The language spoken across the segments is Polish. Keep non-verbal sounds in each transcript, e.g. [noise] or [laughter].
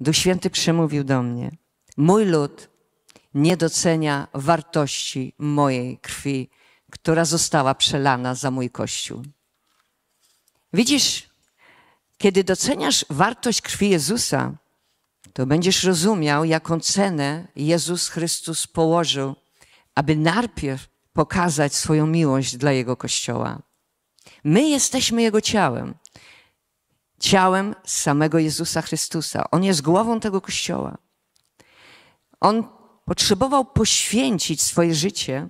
Duch Święty przemówił do mnie: Mój lud nie docenia wartości mojej krwi, która została przelana za mój kościół. Widzisz, kiedy doceniasz wartość krwi Jezusa, to będziesz rozumiał, jaką cenę Jezus Chrystus położył, aby najpierw pokazać swoją miłość dla Jego Kościoła. My jesteśmy Jego ciałem ciałem samego Jezusa Chrystusa. On jest głową tego kościoła. On potrzebował poświęcić swoje życie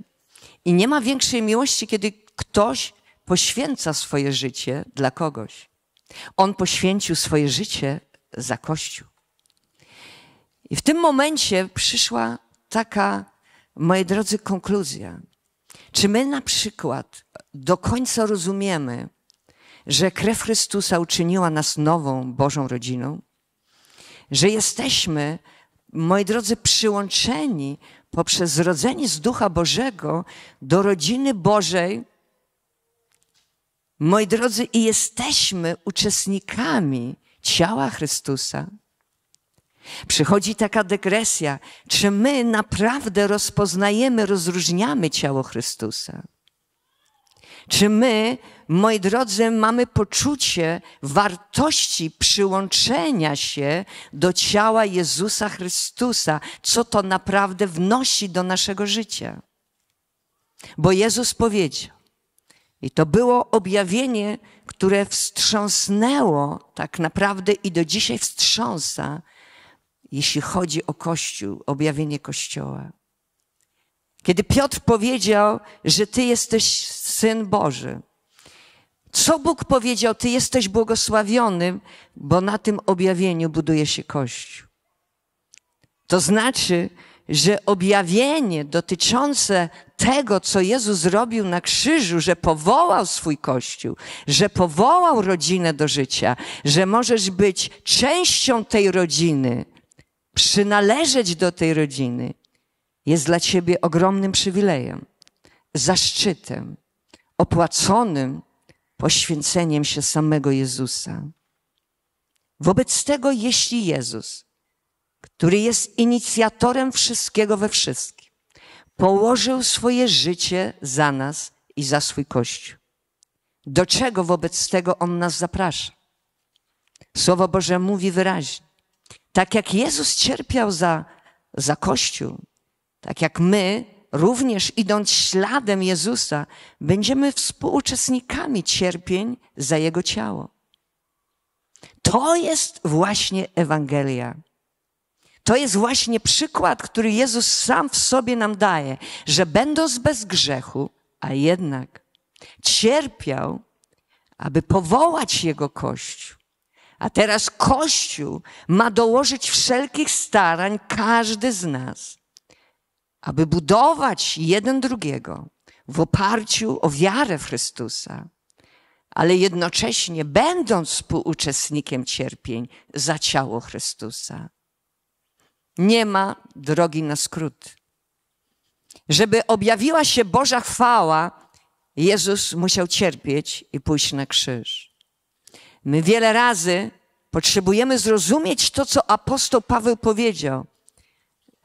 i nie ma większej miłości, kiedy ktoś poświęca swoje życie dla kogoś. On poświęcił swoje życie za Kościół. I w tym momencie przyszła taka, moi drodzy, konkluzja. Czy my na przykład do końca rozumiemy, że krew Chrystusa uczyniła nas nową Bożą rodziną, że jesteśmy, moi drodzy, przyłączeni poprzez zrodzenie z Ducha Bożego do rodziny Bożej, moi drodzy, i jesteśmy uczestnikami ciała Chrystusa. Przychodzi taka dygresja, czy my naprawdę rozpoznajemy, rozróżniamy ciało Chrystusa. Czy my, moi drodzy, mamy poczucie wartości przyłączenia się do ciała Jezusa Chrystusa? Co to naprawdę wnosi do naszego życia? Bo Jezus powiedział, i to było objawienie, które wstrząsnęło, tak naprawdę i do dzisiaj wstrząsa, jeśli chodzi o Kościół, objawienie Kościoła. Kiedy Piotr powiedział, że Ty jesteś Syn Boży. Co Bóg powiedział? Ty jesteś błogosławiony, bo na tym objawieniu buduje się Kościół. To znaczy, że objawienie dotyczące tego, co Jezus zrobił na krzyżu, że powołał swój kościół, że powołał rodzinę do życia, że możesz być częścią tej rodziny, przynależeć do tej rodziny, jest dla ciebie ogromnym przywilejem, zaszczytem opłaconym poświęceniem się samego Jezusa. Wobec tego, jeśli Jezus, który jest inicjatorem wszystkiego we wszystkim, położył swoje życie za nas i za swój Kościół, do czego wobec tego On nas zaprasza? Słowo Boże mówi wyraźnie. Tak jak Jezus cierpiał za, za Kościół, tak jak my również idąc śladem Jezusa, będziemy współuczestnikami cierpień za Jego ciało. To jest właśnie Ewangelia. To jest właśnie przykład, który Jezus sam w sobie nam daje, że będąc bez grzechu, a jednak cierpiał, aby powołać Jego Kościół. A teraz Kościół ma dołożyć wszelkich starań, każdy z nas, aby budować jeden drugiego w oparciu o wiarę w Chrystusa, ale jednocześnie będąc współuczestnikiem cierpień za ciało Chrystusa. Nie ma drogi na skrót. Żeby objawiła się Boża chwała, Jezus musiał cierpieć i pójść na krzyż. My wiele razy potrzebujemy zrozumieć to, co apostoł Paweł powiedział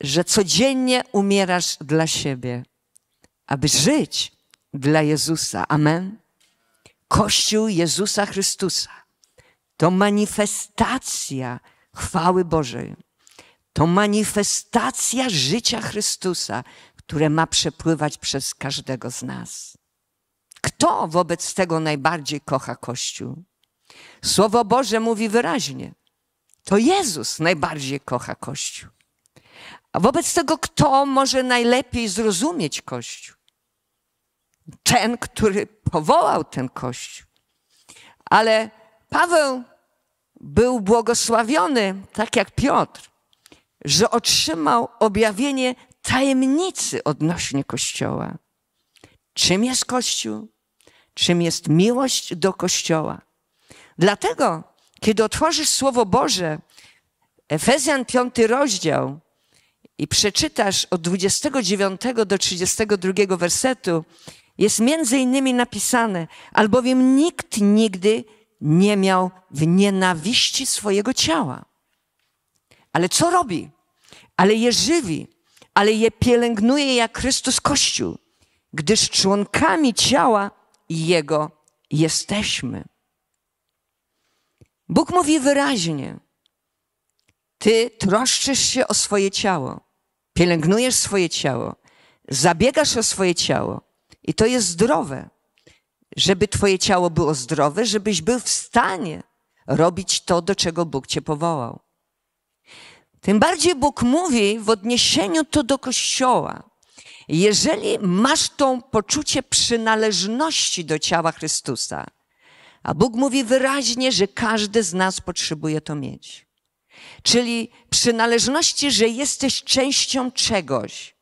że codziennie umierasz dla siebie, aby żyć dla Jezusa. Amen. Kościół Jezusa Chrystusa to manifestacja chwały Bożej. To manifestacja życia Chrystusa, które ma przepływać przez każdego z nas. Kto wobec tego najbardziej kocha Kościół? Słowo Boże mówi wyraźnie. To Jezus najbardziej kocha Kościół. A wobec tego, kto może najlepiej zrozumieć Kościół? Ten, który powołał ten Kościół. Ale Paweł był błogosławiony, tak jak Piotr, że otrzymał objawienie tajemnicy odnośnie Kościoła. Czym jest Kościół? Czym jest miłość do Kościoła? Dlatego, kiedy otworzysz Słowo Boże, Efezjan 5 rozdział, i przeczytasz od 29 do 32 wersetu, jest między innymi napisane, albowiem nikt nigdy nie miał w nienawiści swojego ciała. Ale co robi? Ale je żywi, ale je pielęgnuje jak Chrystus Kościół, gdyż członkami ciała Jego jesteśmy. Bóg mówi wyraźnie, ty troszczysz się o swoje ciało, pielęgnujesz swoje ciało, zabiegasz o swoje ciało i to jest zdrowe. Żeby Twoje ciało było zdrowe, żebyś był w stanie robić to, do czego Bóg Cię powołał. Tym bardziej Bóg mówi w odniesieniu to do Kościoła. Jeżeli masz to poczucie przynależności do ciała Chrystusa, a Bóg mówi wyraźnie, że każdy z nas potrzebuje to mieć czyli przynależności, że jesteś częścią czegoś,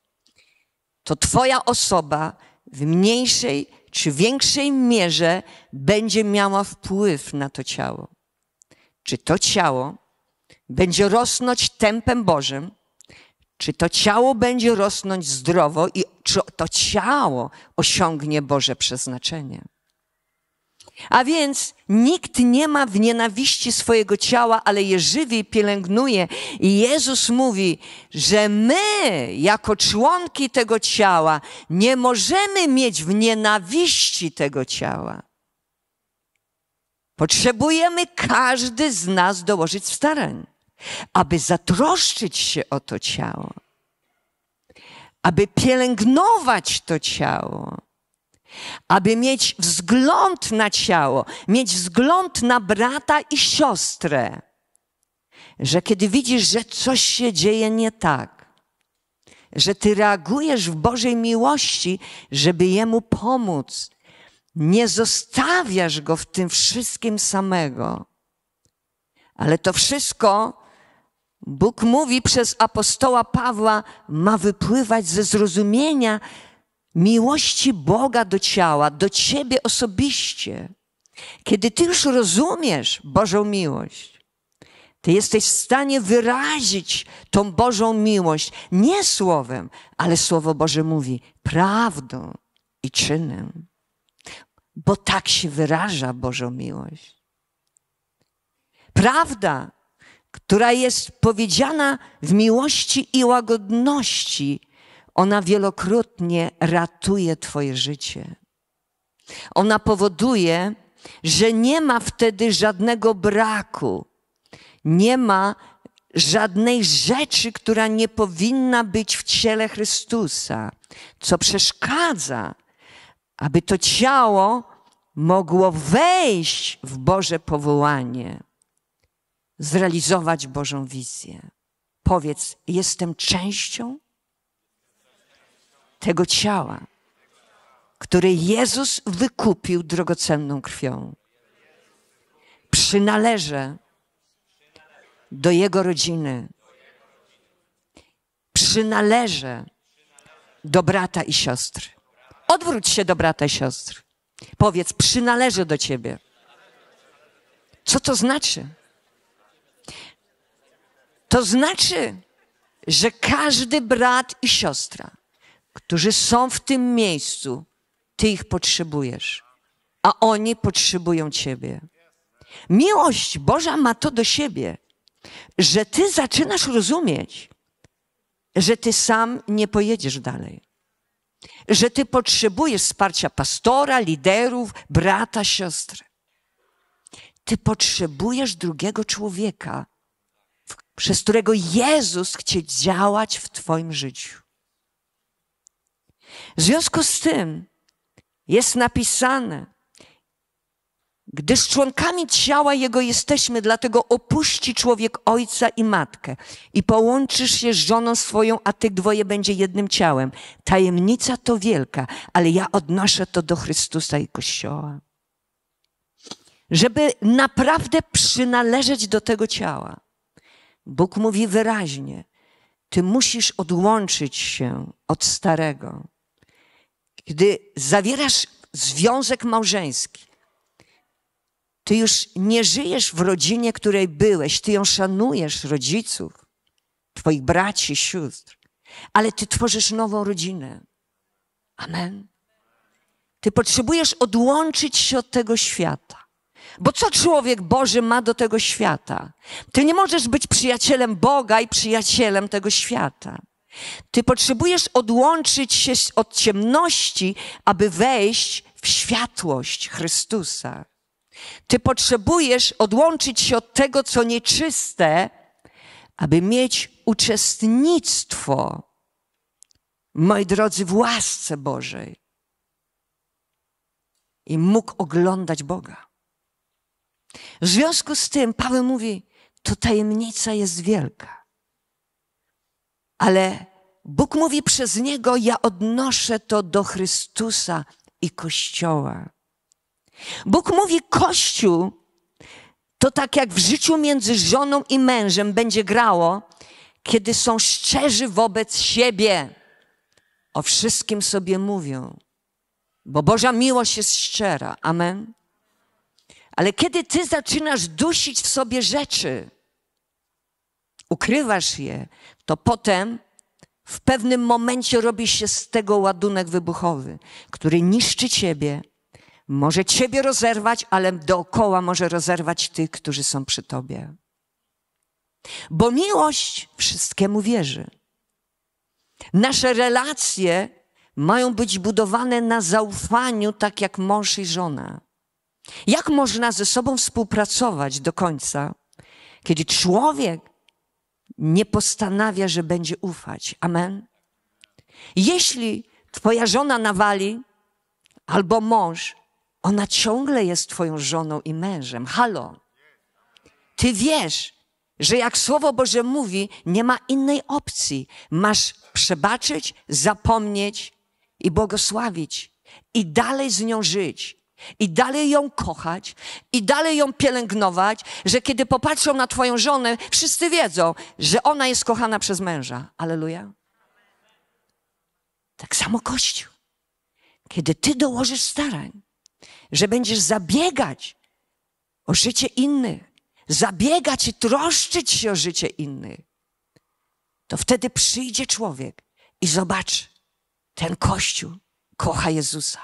to Twoja osoba w mniejszej czy większej mierze będzie miała wpływ na to ciało. Czy to ciało będzie rosnąć tempem Bożym, czy to ciało będzie rosnąć zdrowo i czy to ciało osiągnie Boże przeznaczenie. A więc nikt nie ma w nienawiści swojego ciała, ale je żywi i pielęgnuje. I Jezus mówi, że my, jako członki tego ciała, nie możemy mieć w nienawiści tego ciała. Potrzebujemy każdy z nas dołożyć starań, aby zatroszczyć się o to ciało, aby pielęgnować to ciało aby mieć wzgląd na ciało, mieć wzgląd na brata i siostrę, że kiedy widzisz, że coś się dzieje nie tak, że ty reagujesz w Bożej miłości, żeby jemu pomóc, nie zostawiasz go w tym wszystkim samego. Ale to wszystko, Bóg mówi przez apostoła Pawła, ma wypływać ze zrozumienia, miłości Boga do ciała, do ciebie osobiście, kiedy ty już rozumiesz Bożą miłość, ty jesteś w stanie wyrazić tą Bożą miłość nie słowem, ale Słowo Boże mówi prawdą i czynem. Bo tak się wyraża Bożą miłość. Prawda, która jest powiedziana w miłości i łagodności, ona wielokrotnie ratuje Twoje życie. Ona powoduje, że nie ma wtedy żadnego braku, nie ma żadnej rzeczy, która nie powinna być w ciele Chrystusa, co przeszkadza, aby to ciało mogło wejść w Boże powołanie, zrealizować Bożą wizję. Powiedz, jestem częścią tego ciała, które Jezus wykupił drogocenną krwią. Przynależę do Jego rodziny. Przynależę do brata i siostry. Odwróć się do brata i siostry. Powiedz, przynależę do Ciebie. Co to znaczy? To znaczy, że każdy brat i siostra którzy są w tym miejscu, Ty ich potrzebujesz, a oni potrzebują Ciebie. Miłość Boża ma to do siebie, że Ty zaczynasz rozumieć, że Ty sam nie pojedziesz dalej. Że Ty potrzebujesz wsparcia pastora, liderów, brata, siostry. Ty potrzebujesz drugiego człowieka, przez którego Jezus chce działać w Twoim życiu. W związku z tym jest napisane, gdyż członkami ciała Jego jesteśmy, dlatego opuści człowiek ojca i matkę i połączysz się z żoną swoją, a tych dwoje będzie jednym ciałem. Tajemnica to wielka, ale ja odnoszę to do Chrystusa i Kościoła. Żeby naprawdę przynależeć do tego ciała, Bóg mówi wyraźnie: Ty musisz odłączyć się od starego gdy zawierasz związek małżeński, ty już nie żyjesz w rodzinie, której byłeś, ty ją szanujesz, rodziców, twoich braci, sióstr, ale ty tworzysz nową rodzinę. Amen. Ty potrzebujesz odłączyć się od tego świata. Bo co człowiek Boży ma do tego świata? Ty nie możesz być przyjacielem Boga i przyjacielem tego świata. Ty potrzebujesz odłączyć się od ciemności, aby wejść w światłość Chrystusa. Ty potrzebujesz odłączyć się od tego, co nieczyste, aby mieć uczestnictwo, moi drodzy, w łasce Bożej. I mógł oglądać Boga. W związku z tym Paweł mówi: To tajemnica jest wielka ale Bóg mówi przez niego: Ja odnoszę to do Chrystusa i Kościoła. Bóg mówi: Kościół to tak jak w życiu między żoną i mężem będzie grało, kiedy są szczerzy wobec siebie. O wszystkim sobie mówią, bo Boża miłość jest szczera. Amen. Ale kiedy ty zaczynasz dusić w sobie rzeczy, ukrywasz je, to potem w pewnym momencie robi się z tego ładunek wybuchowy, który niszczy ciebie, może ciebie rozerwać, ale dookoła może rozerwać tych, którzy są przy tobie. Bo miłość wszystkiemu wierzy. Nasze relacje mają być budowane na zaufaniu, tak jak mąż i żona. Jak można ze sobą współpracować do końca, kiedy człowiek nie postanawia, że będzie ufać. Amen. Jeśli twoja żona nawali, albo mąż, ona ciągle jest twoją żoną i mężem. Halo. Ty wiesz, że jak Słowo Boże mówi, nie ma innej opcji. Masz przebaczyć, zapomnieć i błogosławić i dalej z nią żyć. I dalej ją kochać, i dalej ją pielęgnować, że kiedy popatrzą na Twoją żonę, wszyscy wiedzą, że ona jest kochana przez męża. Aleluja. Tak samo Kościół. Kiedy Ty dołożysz starań, że będziesz zabiegać o życie innych, zabiegać i troszczyć się o życie innych, to wtedy przyjdzie człowiek i zobaczy, ten Kościół kocha Jezusa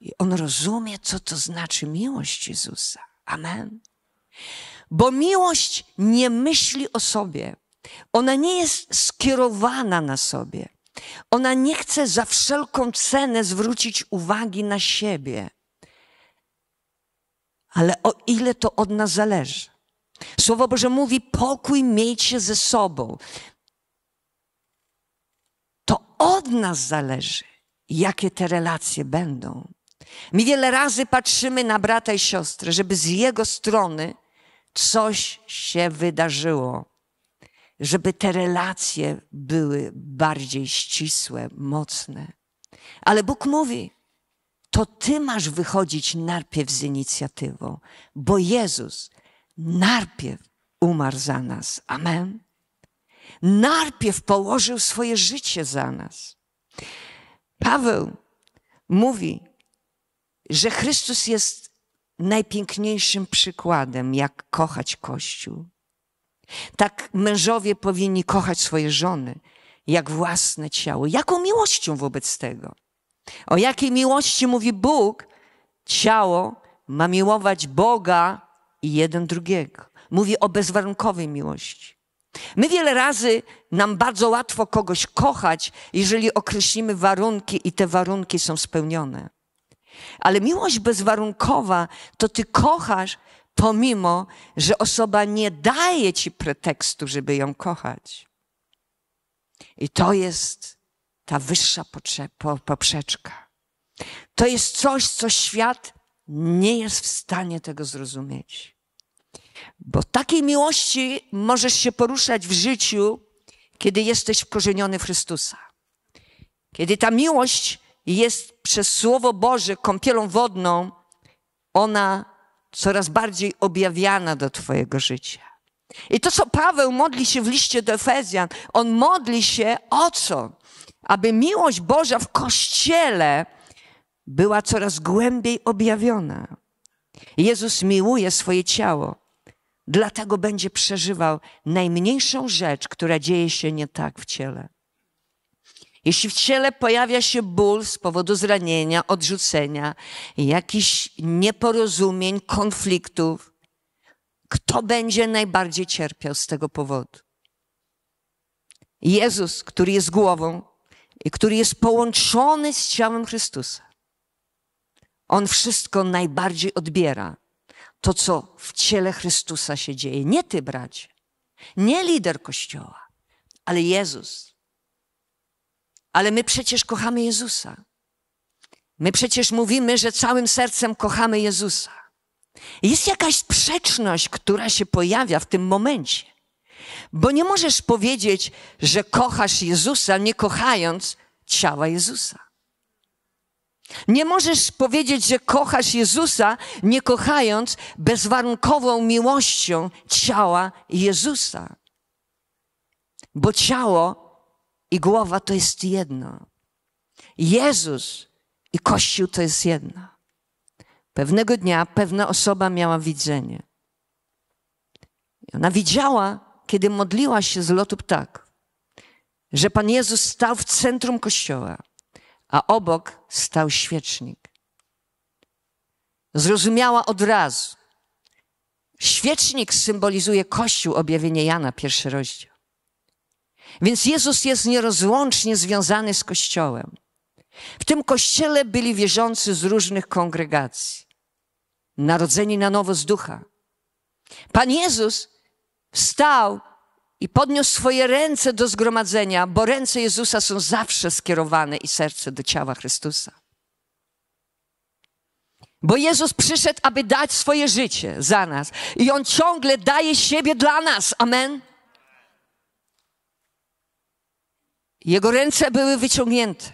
i on rozumie, co to znaczy miłość Jezusa. Amen. Bo miłość nie myśli o sobie. Ona nie jest skierowana na sobie. Ona nie chce za wszelką cenę zwrócić uwagi na siebie. Ale o ile to od nas zależy? Słowo Boże mówi: pokój miejcie ze sobą. To od nas zależy, jakie te relacje będą. My wiele razy patrzymy na brata i siostrę, żeby z jego strony coś się wydarzyło, żeby te relacje były bardziej ścisłe, mocne. Ale Bóg mówi, to ty masz wychodzić najpierw z inicjatywą, bo Jezus najpierw umarł za nas. Amen. Najpierw położył swoje życie za nas. Paweł mówi, że Chrystus jest najpiękniejszym przykładem, jak kochać Kościół. Tak mężowie powinni kochać swoje żony, jak własne ciało. Jaką miłością wobec tego? O jakiej miłości mówi Bóg? Ciało ma miłować Boga i jeden drugiego. Mówi o bezwarunkowej miłości. My wiele razy nam bardzo łatwo kogoś kochać, jeżeli określimy warunki i te warunki są spełnione. Ale miłość bezwarunkowa to ty kochasz, pomimo, że osoba nie daje ci pretekstu, żeby ją kochać. I to jest ta wyższa poprzeczka. To jest coś, co świat nie jest w stanie tego zrozumieć. Bo takiej miłości możesz się poruszać w życiu, kiedy jesteś wkorzeniony w Chrystusa. Kiedy ta miłość jest przez Słowo Boże, kąpielą wodną, ona coraz bardziej objawiana do Twojego życia. I to, co Paweł modli się w liście do Efezjan, on modli się o co? Aby miłość Boża w kościele była coraz głębiej objawiona. Jezus miłuje swoje ciało, dlatego będzie przeżywał najmniejszą rzecz, która dzieje się nie tak w ciele. Jeśli w ciele pojawia się ból z powodu zranienia, odrzucenia, jakichś nieporozumień, konfliktów, kto będzie najbardziej cierpiał z tego powodu? Jezus, który jest głową i który jest połączony z ciałem Chrystusa. On wszystko najbardziej odbiera. To, co w ciele Chrystusa się dzieje. Nie ty, bracie, nie lider Kościoła, ale Jezus ale my przecież kochamy Jezusa. My przecież mówimy, że całym sercem kochamy Jezusa. Jest jakaś sprzeczność, która się pojawia w tym momencie. Bo nie możesz powiedzieć, że kochasz Jezusa, nie kochając ciała Jezusa. Nie możesz powiedzieć, że kochasz Jezusa, nie kochając bezwarunkową miłością ciała Jezusa. Bo ciało i głowa to jest jedno. Jezus i Kościół to jest jedno. Pewnego dnia pewna osoba miała widzenie. I ona widziała, kiedy modliła się z lotu ptak, że Pan Jezus stał w centrum kościoła, a obok stał świecznik. Zrozumiała od razu. Świecznik symbolizuje Kościół, objawienie Jana, pierwszy rozdział. Więc Jezus jest nierozłącznie związany z Kościołem. W tym Kościele byli wierzący z różnych kongregacji, narodzeni na nowo z ducha. Pan Jezus wstał i podniósł swoje ręce do zgromadzenia, bo ręce Jezusa są zawsze skierowane i serce do ciała Chrystusa. Bo Jezus przyszedł, aby dać swoje życie za nas i On ciągle daje siebie dla nas. Amen. Jego ręce były wyciągnięte.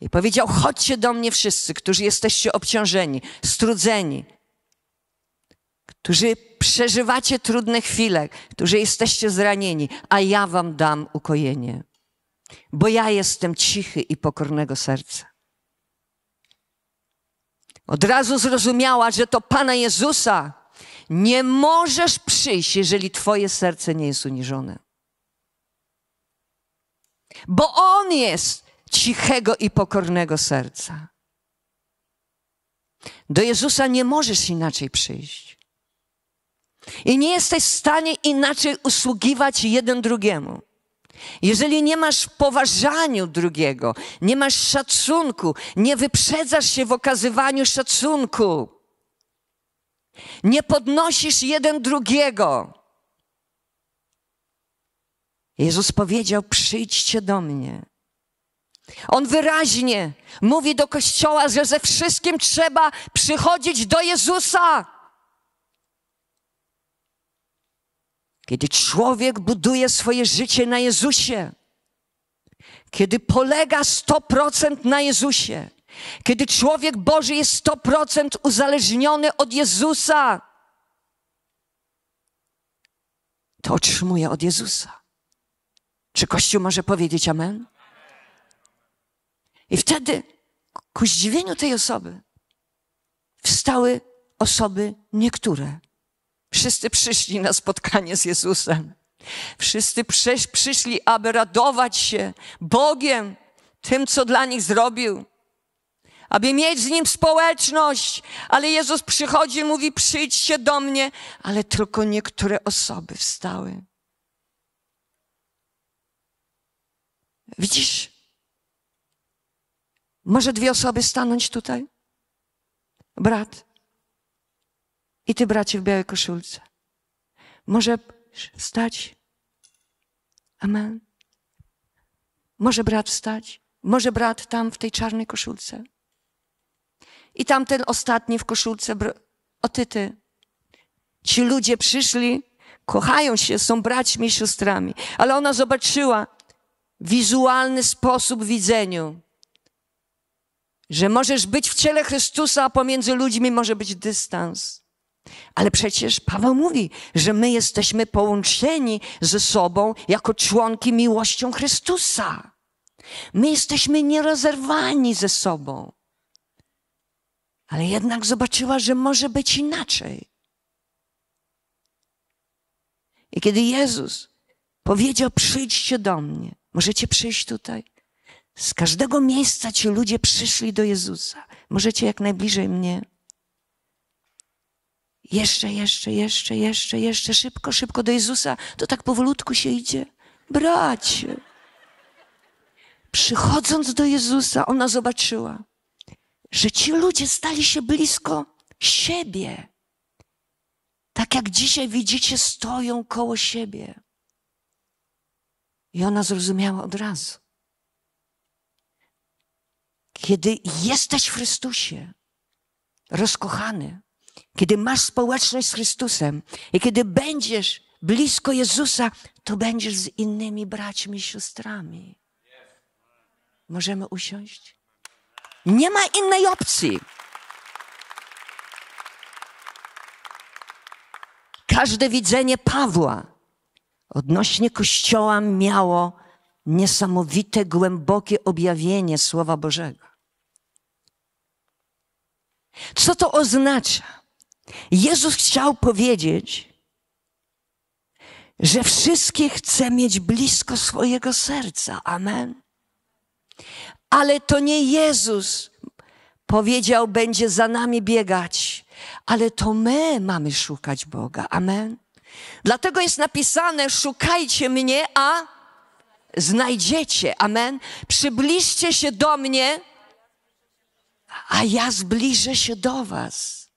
I powiedział: Chodźcie do mnie wszyscy, którzy jesteście obciążeni, strudzeni, którzy przeżywacie trudne chwile, którzy jesteście zranieni, a ja wam dam ukojenie. Bo ja jestem cichy i pokornego serca. Od razu zrozumiała, że to Pana Jezusa nie możesz przyjść, jeżeli twoje serce nie jest uniżone. Bo On jest cichego i pokornego serca. Do Jezusa nie możesz inaczej przyjść. I nie jesteś w stanie inaczej usługiwać jeden drugiemu. Jeżeli nie masz poważaniu drugiego, nie masz szacunku, nie wyprzedzasz się w okazywaniu szacunku, nie podnosisz jeden drugiego, Jezus powiedział: Przyjdźcie do mnie. On wyraźnie mówi do kościoła, że ze wszystkim trzeba przychodzić do Jezusa. Kiedy człowiek buduje swoje życie na Jezusie, kiedy polega 100% na Jezusie, kiedy człowiek Boży jest 100% uzależniony od Jezusa, to otrzymuje od Jezusa. Czy Kościół może powiedzieć amen? I wtedy, ku zdziwieniu tej osoby, wstały osoby niektóre. Wszyscy przyszli na spotkanie z Jezusem. Wszyscy przysz, przyszli, aby radować się Bogiem, tym, co dla nich zrobił, aby mieć z Nim społeczność. Ale Jezus przychodzi, mówi: przyjdźcie do mnie. Ale tylko niektóre osoby wstały. Widzisz? Może dwie osoby stanąć tutaj? Brat i ty, bracie w białej koszulce. Może wstać? Amen. Może brat wstać? Może brat tam w tej czarnej koszulce? I tamten ostatni w koszulce, o ty, ty. Ci ludzie przyszli, kochają się, są braćmi i siostrami. Ale ona zobaczyła, wizualny sposób widzeniu. Że możesz być w ciele Chrystusa, a pomiędzy ludźmi może być dystans. Ale przecież Paweł mówi, że my jesteśmy połączeni ze sobą jako członki miłością Chrystusa. My jesteśmy nierozerwani ze sobą. Ale jednak zobaczyła, że może być inaczej. I kiedy Jezus powiedział: Przyjdźcie do mnie, Możecie przyjść tutaj. Z każdego miejsca ci ludzie przyszli do Jezusa. Możecie jak najbliżej mnie. Jeszcze, jeszcze, jeszcze, jeszcze, jeszcze, szybko, szybko do Jezusa. To tak powolutku się idzie. Bracie. Przychodząc do Jezusa, ona zobaczyła, że ci ludzie stali się blisko siebie. Tak jak dzisiaj widzicie, stoją koło siebie. I ona zrozumiała od razu. Kiedy jesteś w Chrystusie, rozkochany, kiedy masz społeczność z Chrystusem i kiedy będziesz blisko Jezusa, to będziesz z innymi braćmi i siostrami. Możemy usiąść? Nie ma innej opcji. Każde widzenie Pawła odnośnie Kościoła miało niesamowite, głębokie objawienie Słowa Bożego. Co to oznacza? Jezus chciał powiedzieć, że wszystkich chce mieć blisko swojego serca. Amen. Ale to nie Jezus powiedział, będzie za nami biegać, ale to my mamy szukać Boga. Amen. Dlatego jest napisane: szukajcie mnie, a znajdziecie. Amen. Przybliżcie się do mnie, a ja zbliżę się do Was.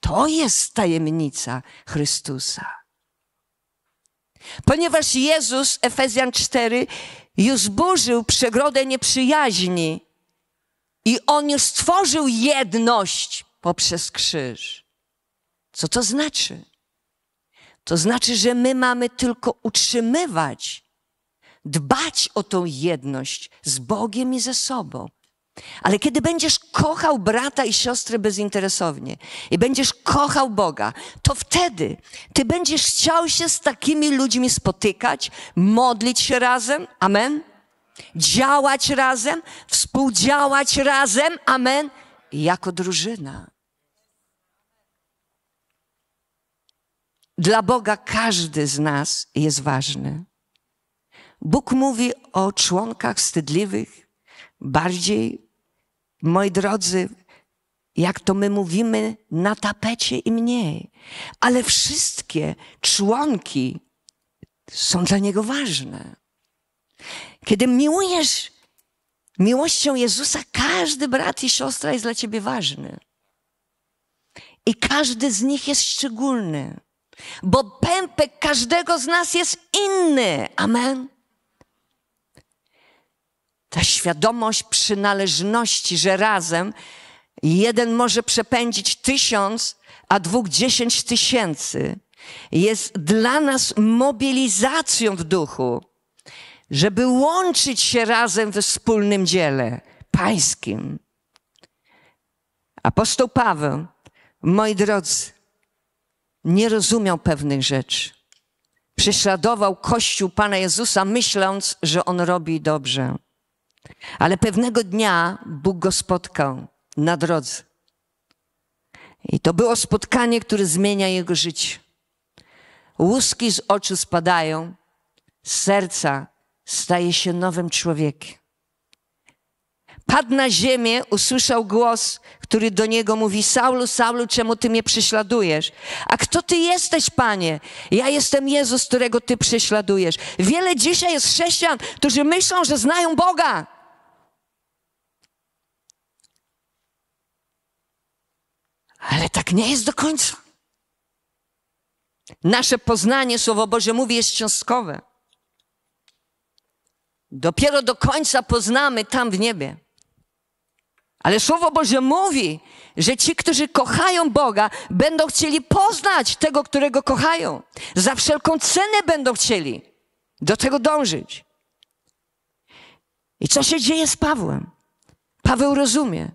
To jest tajemnica Chrystusa. Ponieważ Jezus, Efezjan 4, już burzył przegrodę nieprzyjaźni i On już stworzył jedność poprzez krzyż. Co to znaczy? To znaczy, że my mamy tylko utrzymywać, dbać o tą jedność z Bogiem i ze sobą. Ale kiedy będziesz kochał brata i siostrę bezinteresownie i będziesz kochał Boga, to wtedy ty będziesz chciał się z takimi ludźmi spotykać, modlić się razem, amen, działać razem, współdziałać razem, amen, jako drużyna. Dla Boga każdy z nas jest ważny. Bóg mówi o członkach wstydliwych bardziej, moi drodzy, jak to my mówimy, na tapecie i mniej. Ale wszystkie członki są dla Niego ważne. Kiedy miłujesz miłością Jezusa, każdy brat i siostra jest dla Ciebie ważny. I każdy z nich jest szczególny. Bo pępek każdego z nas jest inny. Amen. Ta świadomość przynależności, że razem jeden może przepędzić tysiąc, a dwóch dziesięć tysięcy, jest dla nas mobilizacją w duchu, żeby łączyć się razem we wspólnym dziele pańskim. Apostoł Paweł, moi drodzy, nie rozumiał pewnych rzeczy. Prześladował Kościół Pana Jezusa, myśląc, że on robi dobrze. Ale pewnego dnia Bóg go spotkał na drodze. I to było spotkanie, które zmienia jego życie. Łuski z oczu spadają, z serca staje się nowym człowiekiem. Padł na ziemię, usłyszał głos, który do niego mówi: Saulu, Saulu, czemu ty mnie prześladujesz? A kto ty jesteś, panie? Ja jestem Jezus, którego ty prześladujesz. Wiele dzisiaj jest chrześcijan, którzy myślą, że znają Boga. Ale tak nie jest do końca. Nasze poznanie, Słowo Boże mówi, jest cząstkowe. Dopiero do końca poznamy tam w niebie. Ale Słowo Boże mówi, że ci, którzy kochają Boga, będą chcieli poznać tego, którego kochają. Za wszelką cenę będą chcieli do tego dążyć. I co się dzieje z Pawłem? Paweł rozumie,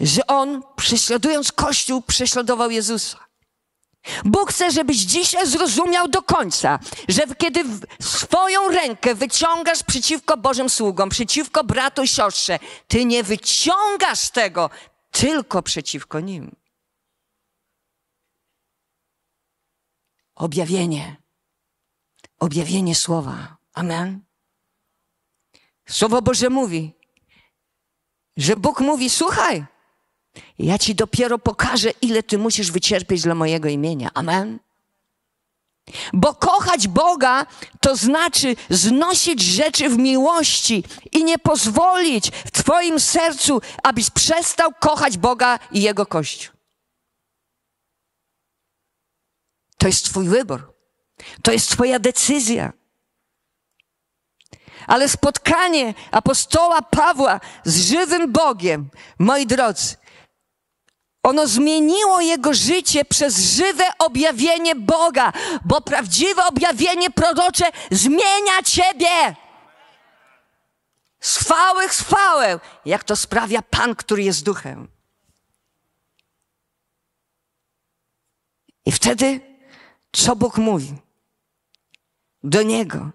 że on, prześladując Kościół, prześladował Jezusa. Bóg chce, żebyś dzisiaj zrozumiał do końca, że kiedy swoją rękę wyciągasz przeciwko Bożym sługom, przeciwko bratu i siostrze, ty nie wyciągasz tego tylko przeciwko nim. Objawienie. Objawienie słowa. Amen. Słowo Boże mówi, że Bóg mówi: Słuchaj, ja ci dopiero pokażę, ile ty musisz wycierpieć dla mojego imienia. Amen. Bo kochać Boga to znaczy znosić rzeczy w miłości i nie pozwolić w Twoim sercu, abyś przestał kochać Boga i Jego Kościół. To jest Twój wybór. To jest Twoja decyzja. Ale spotkanie apostoła Pawła z żywym Bogiem, moi drodzy, ono zmieniło jego życie przez żywe objawienie Boga, bo prawdziwe objawienie prorocze zmienia ciebie. Z chwały chwałę, jak to sprawia Pan, który jest duchem. I wtedy, co Bóg mówi? Do niego.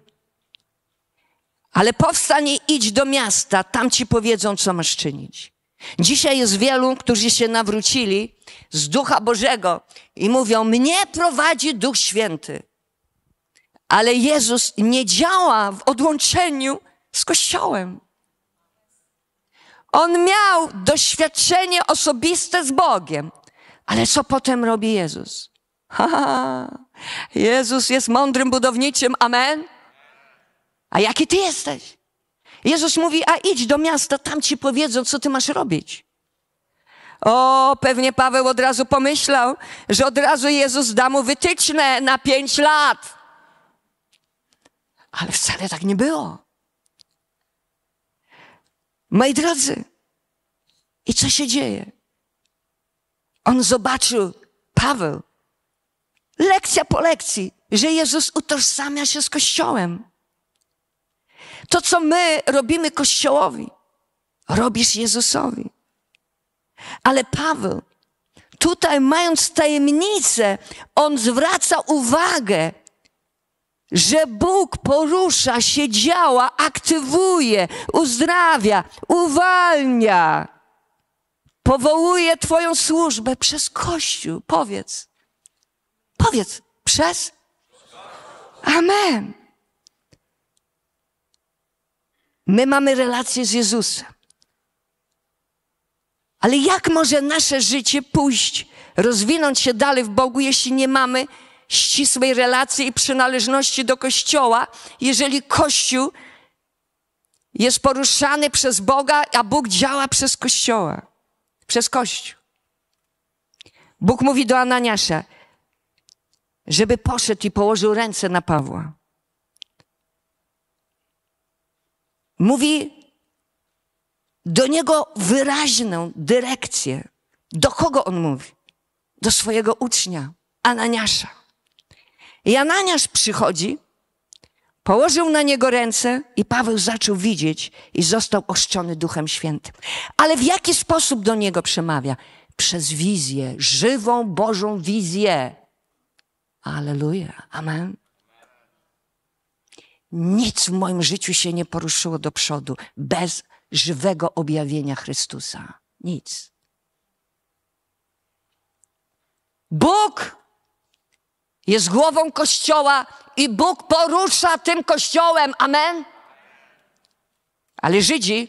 Ale powstań i idź do miasta, tam ci powiedzą, co masz czynić. Dzisiaj jest wielu, którzy się nawrócili z Ducha Bożego i mówią: Mnie prowadzi Duch Święty. Ale Jezus nie działa w odłączeniu z Kościołem. On miał doświadczenie osobiste z Bogiem. Ale co potem robi Jezus? Ha, ha, ha. Jezus jest mądrym budowniczym. Amen. A jaki ty jesteś? Jezus mówi, a idź do miasta, tam ci powiedzą, co ty masz robić. O, pewnie Paweł od razu pomyślał, że od razu Jezus da mu wytyczne na pięć lat. Ale wcale tak nie było. Moi drodzy, i co się dzieje? On zobaczył, Paweł, lekcja po lekcji, że Jezus utożsamia się z Kościołem. To, co my robimy Kościołowi, robisz Jezusowi. Ale Paweł, tutaj mając tajemnicę, on zwraca uwagę, że Bóg porusza się, działa, aktywuje, uzdrawia, uwalnia, powołuje Twoją służbę przez Kościół. Powiedz. Powiedz, przez? Amen. My mamy relację z Jezusem. Ale jak może nasze życie pójść, rozwinąć się dalej w Bogu, jeśli nie mamy ścisłej relacji i przynależności do Kościoła, jeżeli Kościół jest poruszany przez Boga, a Bóg działa przez Kościoła, przez Kościół. Bóg mówi do Ananiasza, żeby poszedł i położył ręce na Pawła. mówi do niego wyraźną dyrekcję. Do kogo on mówi? Do swojego ucznia, Ananiasza. I Ananiasz przychodzi, położył na niego ręce i Paweł zaczął widzieć i został oszczony Duchem Świętym. Ale w jaki sposób do niego przemawia? Przez wizję, żywą Bożą wizję. Aleluja, amen. Nic w moim życiu się nie poruszyło do przodu bez żywego objawienia Chrystusa. Nic. Bóg jest głową Kościoła i Bóg porusza tym Kościołem. Amen? Ale Żydzi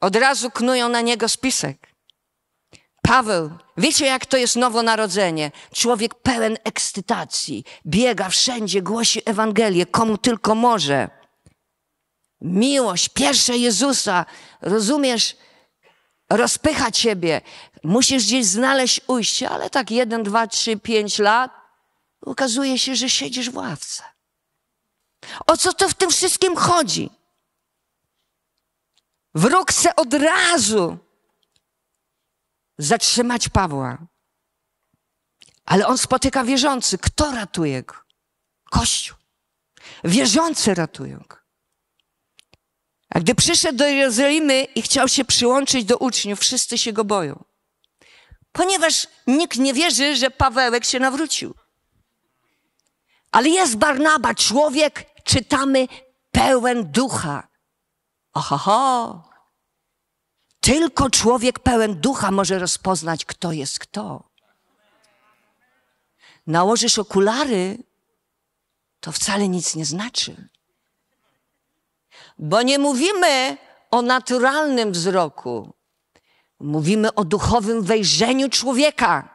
od razu knują na niego spisek. Paweł, wiecie jak to jest nowonarodzenie? Człowiek pełen ekscytacji, biega wszędzie, głosi Ewangelię, komu tylko może. Miłość, pierwsze Jezusa, rozumiesz, rozpycha ciebie. Musisz gdzieś znaleźć ujście, ale tak jeden, dwa, trzy, pięć lat okazuje się, że siedzisz w ławce. O co to w tym wszystkim chodzi? Wróg chce od razu zatrzymać Pawła. Ale on spotyka wierzący. Kto ratuje go? Kościół. Wierzący ratują go. A gdy przyszedł do Jerozolimy i chciał się przyłączyć do uczniów, wszyscy się go boją. Ponieważ nikt nie wierzy, że Pawełek się nawrócił. Ale jest Barnaba, człowiek, czytamy, pełen ducha. Ohoho, tylko człowiek pełen ducha może rozpoznać, kto jest kto. Nałożysz okulary, to wcale nic nie znaczy. Bo nie mówimy o naturalnym wzroku. Mówimy o duchowym wejrzeniu człowieka.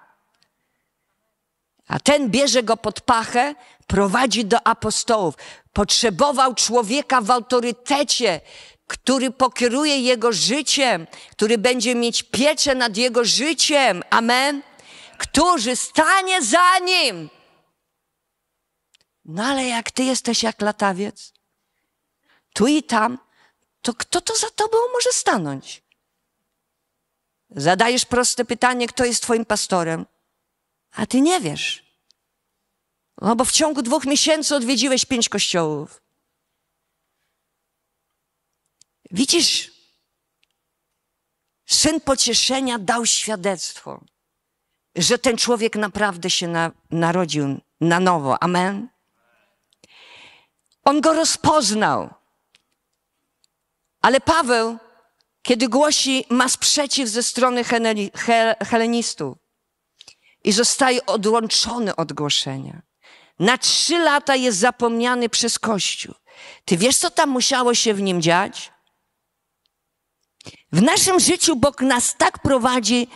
A ten bierze go pod pachę, prowadzi do apostołów. Potrzebował człowieka w autorytecie, który pokieruje jego życiem, który będzie mieć pieczę nad jego życiem. Amen. Który stanie za nim. No ale jak ty jesteś jak latawiec, tu i tam, to kto to za tobą może stanąć? Zadajesz proste pytanie, kto jest twoim pastorem, a ty nie wiesz. No bo w ciągu dwóch miesięcy odwiedziłeś pięć kościołów. Widzisz, syn pocieszenia dał świadectwo, że ten człowiek naprawdę się na, narodził na nowo. Amen. On go rozpoznał. Ale Paweł, kiedy głosi, ma sprzeciw ze strony helenistów i zostaje odłączony od głoszenia. Na trzy lata jest zapomniany przez Kościół. Ty wiesz, co tam musiało się w nim dziać? W naszym życiu Bóg nas tak prowadzi,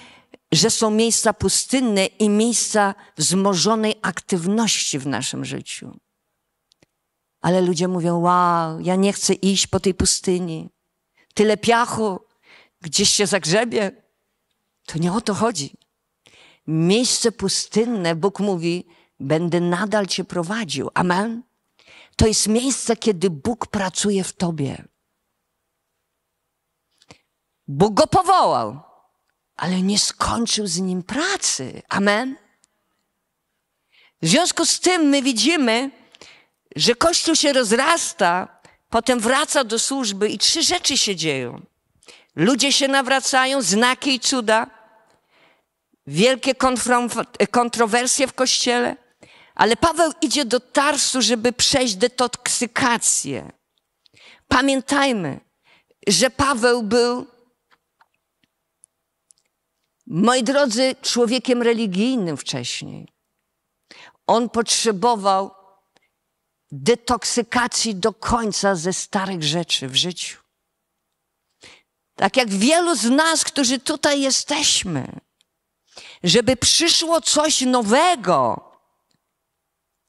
że są miejsca pustynne i miejsca wzmożonej aktywności w naszym życiu. Ale ludzie mówią: Wow, ja nie chcę iść po tej pustyni. Tyle piachu, gdzieś się zagrzebie. To nie o to chodzi. Miejsce pustynne, Bóg mówi, będę nadal Cię prowadził. Amen. To jest miejsce, kiedy Bóg pracuje w Tobie. Bóg go powołał, ale nie skończył z nim pracy. Amen. W związku z tym my widzimy, że Kościół się rozrasta, potem wraca do służby i trzy rzeczy się dzieją. Ludzie się nawracają, znaki i cuda, wielkie kontrowersje w Kościele, ale Paweł idzie do Tarsu, żeby przejść detoksykację. Pamiętajmy, że Paweł był moi drodzy, człowiekiem religijnym wcześniej. On potrzebował detoksykacji do końca ze starych rzeczy w życiu. Tak jak wielu z nas, którzy tutaj jesteśmy, żeby przyszło coś nowego,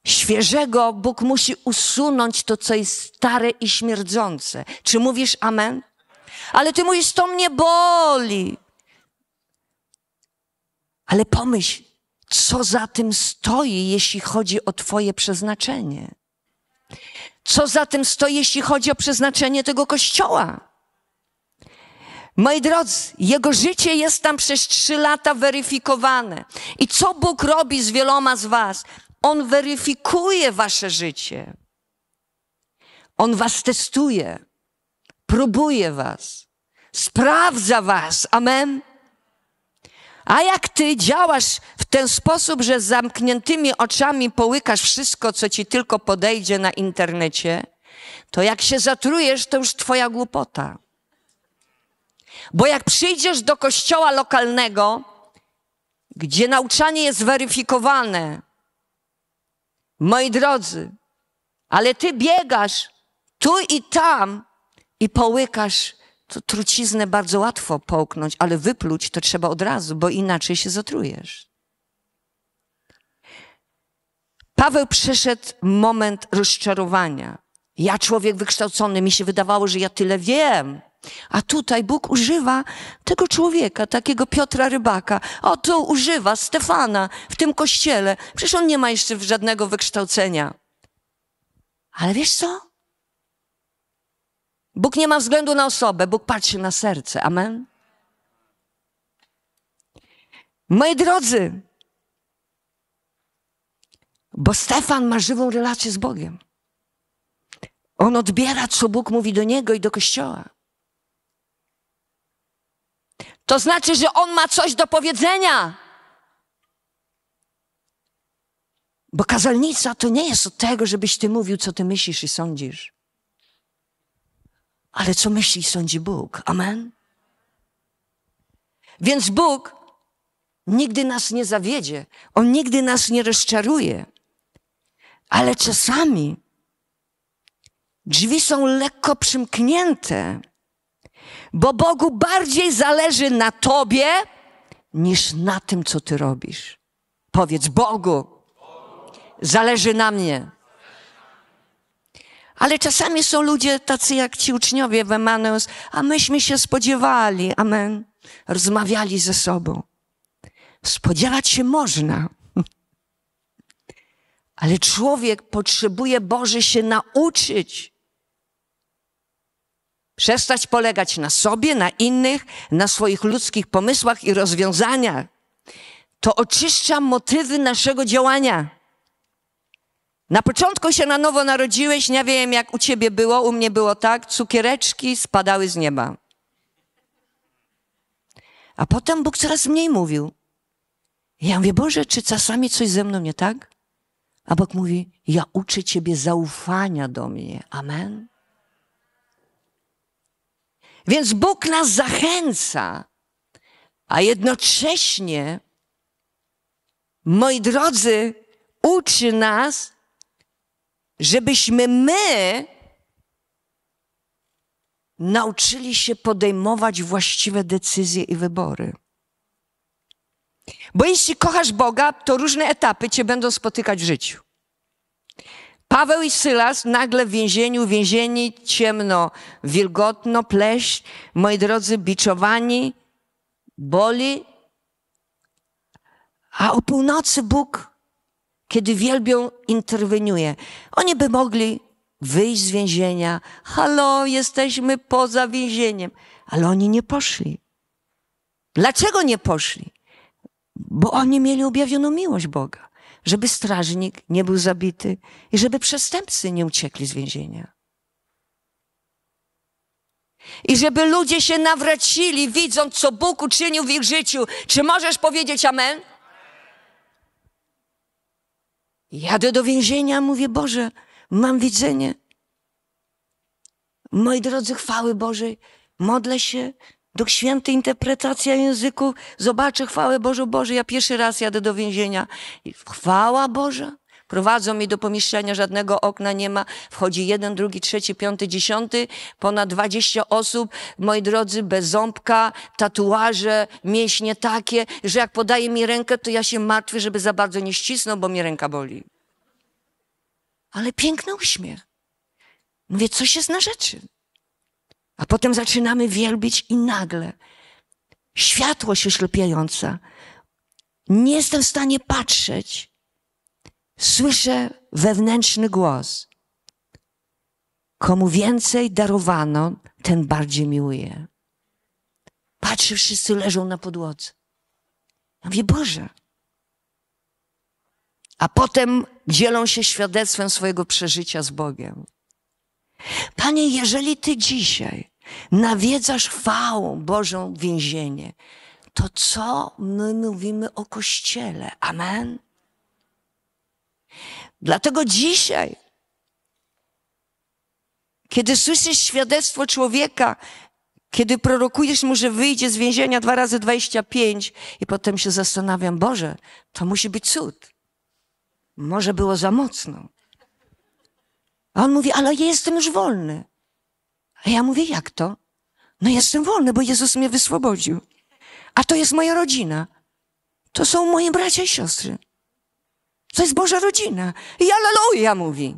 świeżego, Bóg musi usunąć to, co jest stare i śmierdzące. Czy mówisz amen? Ale ty mówisz, to mnie boli. Ale pomyśl, co za tym stoi, jeśli chodzi o Twoje przeznaczenie? Co za tym stoi, jeśli chodzi o przeznaczenie tego kościoła? Moi drodzy, jego życie jest tam przez trzy lata weryfikowane. I co Bóg robi z wieloma z Was? On weryfikuje Wasze życie. On Was testuje, próbuje Was, sprawdza Was. Amen. A jak ty działasz w ten sposób, że z zamkniętymi oczami połykasz wszystko, co ci tylko podejdzie na internecie, to jak się zatrujesz, to już twoja głupota. Bo jak przyjdziesz do kościoła lokalnego, gdzie nauczanie jest weryfikowane, moi drodzy, ale ty biegasz tu i tam i połykasz to truciznę bardzo łatwo połknąć, ale wypluć to trzeba od razu, bo inaczej się zatrujesz. Paweł przeszedł moment rozczarowania. Ja, człowiek wykształcony, mi się wydawało, że ja tyle wiem. A tutaj Bóg używa tego człowieka, takiego Piotra Rybaka. O, to używa Stefana w tym kościele. Przecież on nie ma jeszcze żadnego wykształcenia. Ale wiesz co? Bóg nie ma względu na osobę, Bóg patrzy na serce. Amen. Moi drodzy, bo Stefan ma żywą relację z Bogiem. On odbiera, co Bóg mówi do niego i do kościoła. To znaczy, że on ma coś do powiedzenia. Bo kazalnica to nie jest od tego, żebyś ty mówił, co ty myślisz i sądzisz ale co myśli sądzi Bóg. Amen? Więc Bóg nigdy nas nie zawiedzie. On nigdy nas nie rozczaruje. Ale czasami drzwi są lekko przymknięte, bo Bogu bardziej zależy na tobie niż na tym, co ty robisz. Powiedz Bogu, zależy na mnie ale czasami są ludzie tacy jak ci uczniowie w Emaneus, a myśmy się spodziewali, amen, rozmawiali ze sobą. Spodziewać się można, [laughs] ale człowiek potrzebuje Boży się nauczyć. Przestać polegać na sobie, na innych, na swoich ludzkich pomysłach i rozwiązaniach. To oczyszcza motywy naszego działania. Na początku się na nowo narodziłeś, nie wiem jak u ciebie było, u mnie było tak, cukiereczki spadały z nieba. A potem Bóg coraz mniej mówił. ja mówię, Boże, czy czasami coś ze mną nie tak? A Bóg mówi, ja uczę ciebie zaufania do mnie. Amen. Więc Bóg nas zachęca, a jednocześnie, moi drodzy, uczy nas żebyśmy my nauczyli się podejmować właściwe decyzje i wybory. Bo jeśli kochasz Boga, to różne etapy cię będą spotykać w życiu. Paweł i Sylas nagle w więzieniu, więzieni, ciemno, wilgotno, pleś, moi drodzy, biczowani, boli. A o północy Bóg kiedy wielbią interweniuje. Oni by mogli wyjść z więzienia. Halo, jesteśmy poza więzieniem. Ale oni nie poszli. Dlaczego nie poszli? Bo oni mieli objawioną miłość Boga, żeby strażnik nie był zabity i żeby przestępcy nie uciekli z więzienia. I żeby ludzie się nawracili, widząc, co Bóg uczynił w ich życiu. Czy możesz powiedzieć amen? Jadę do więzienia, mówię, Boże, mam widzenie. Moi drodzy, chwały Bożej, modlę się, do świętej interpretacja języków, zobaczę chwałę Bożą, Boże, ja pierwszy raz jadę do więzienia. Chwała Boża prowadzą mnie do pomieszczenia, żadnego okna nie ma. Wchodzi jeden, drugi, trzeci, piąty, dziesiąty, ponad dwadzieścia osób, moi drodzy, bez ząbka, tatuaże, mięśnie takie, że jak podaje mi rękę, to ja się martwię, żeby za bardzo nie ścisnął, bo mi ręka boli. Ale piękny uśmiech. Mówię, coś jest na rzeczy. A potem zaczynamy wielbić i nagle światło się ślepiająca. Nie jestem w stanie patrzeć, słyszę wewnętrzny głos. Komu więcej darowano, ten bardziej miłuje. Patrzy, wszyscy leżą na podłodze. Ja mówię, Boże. A potem dzielą się świadectwem swojego przeżycia z Bogiem. Panie, jeżeli Ty dzisiaj nawiedzasz chwałą Bożą więzienie, to co my mówimy o Kościele? Amen? Dlatego dzisiaj, kiedy słyszysz świadectwo człowieka, kiedy prorokujesz mu, że wyjdzie z więzienia dwa razy 25 i potem się zastanawiam, Boże, to musi być cud. Może było za mocno. A on mówi, ale ja jestem już wolny. A ja mówię, jak to? No jestem wolny, bo Jezus mnie wyswobodził. A to jest moja rodzina. To są moje bracia i siostry. To jest Boża rodzina. I aleluja mówi.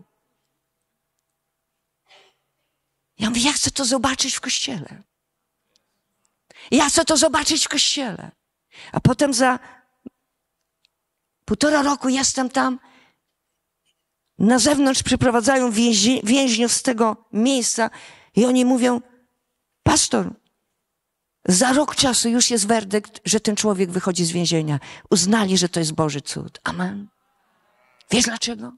Ja mówię, ja chcę to zobaczyć w kościele. Ja chcę to zobaczyć w kościele. A potem za półtora roku jestem tam. Na zewnątrz przyprowadzają więzi, więźniów z tego miejsca i oni mówią, pastor, za rok czasu już jest werdykt, że ten człowiek wychodzi z więzienia. Uznali, że to jest Boży cud. Amen. Wiesz dlaczego?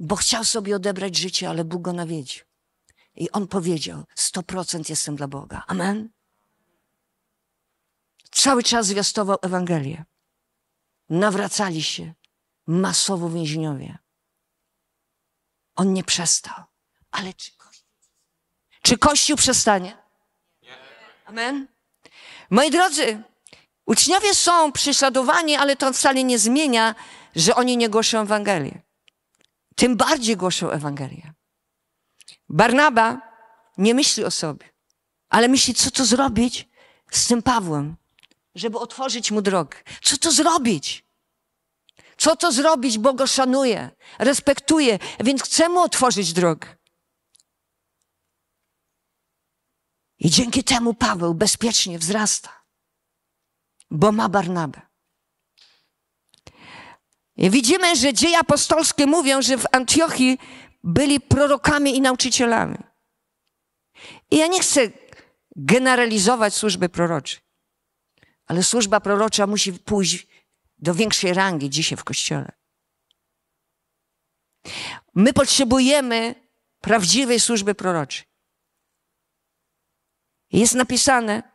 Bo chciał sobie odebrać życie, ale Bóg go nawiedził. I on powiedział, 100% jestem dla Boga. Amen? Cały czas zwiastował Ewangelię. Nawracali się masowo więźniowie. On nie przestał. Ale czy Kościół, czy Kościół przestanie? Amen? Moi drodzy, Uczniowie są prześladowani, ale to wcale nie zmienia, że oni nie głoszą Ewangelię. Tym bardziej głoszą Ewangelię. Barnaba nie myśli o sobie, ale myśli, co to zrobić z tym Pawłem, żeby otworzyć mu drogę. Co to zrobić? Co to zrobić, bo go szanuje, respektuje, więc chcę mu otworzyć drogę. I dzięki temu Paweł bezpiecznie wzrasta bo ma Barnabę. I widzimy, że dzieje apostolskie mówią, że w Antiochii byli prorokami i nauczycielami. I ja nie chcę generalizować służby proroczej, ale służba prorocza musi pójść do większej rangi dzisiaj w Kościele. My potrzebujemy prawdziwej służby proroczej. Jest napisane,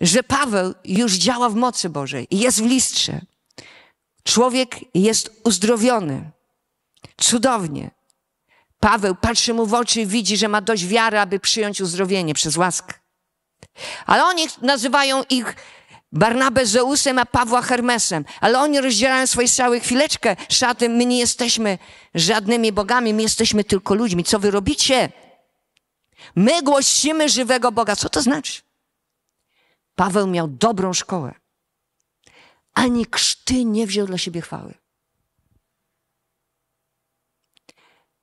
że Paweł już działa w mocy Bożej i jest w listrze. Człowiek jest uzdrowiony. Cudownie. Paweł patrzy mu w oczy i widzi, że ma dość wiary, aby przyjąć uzdrowienie przez łaskę. Ale oni nazywają ich Barnabę Zeusem, a Pawła Hermesem. Ale oni rozdzielają swoje strzały chwileczkę. Szaty, my nie jesteśmy żadnymi bogami, my jesteśmy tylko ludźmi. Co wy robicie? My głosimy żywego Boga. Co to znaczy? Paweł miał dobrą szkołę. Ani krzty nie wziął dla siebie chwały.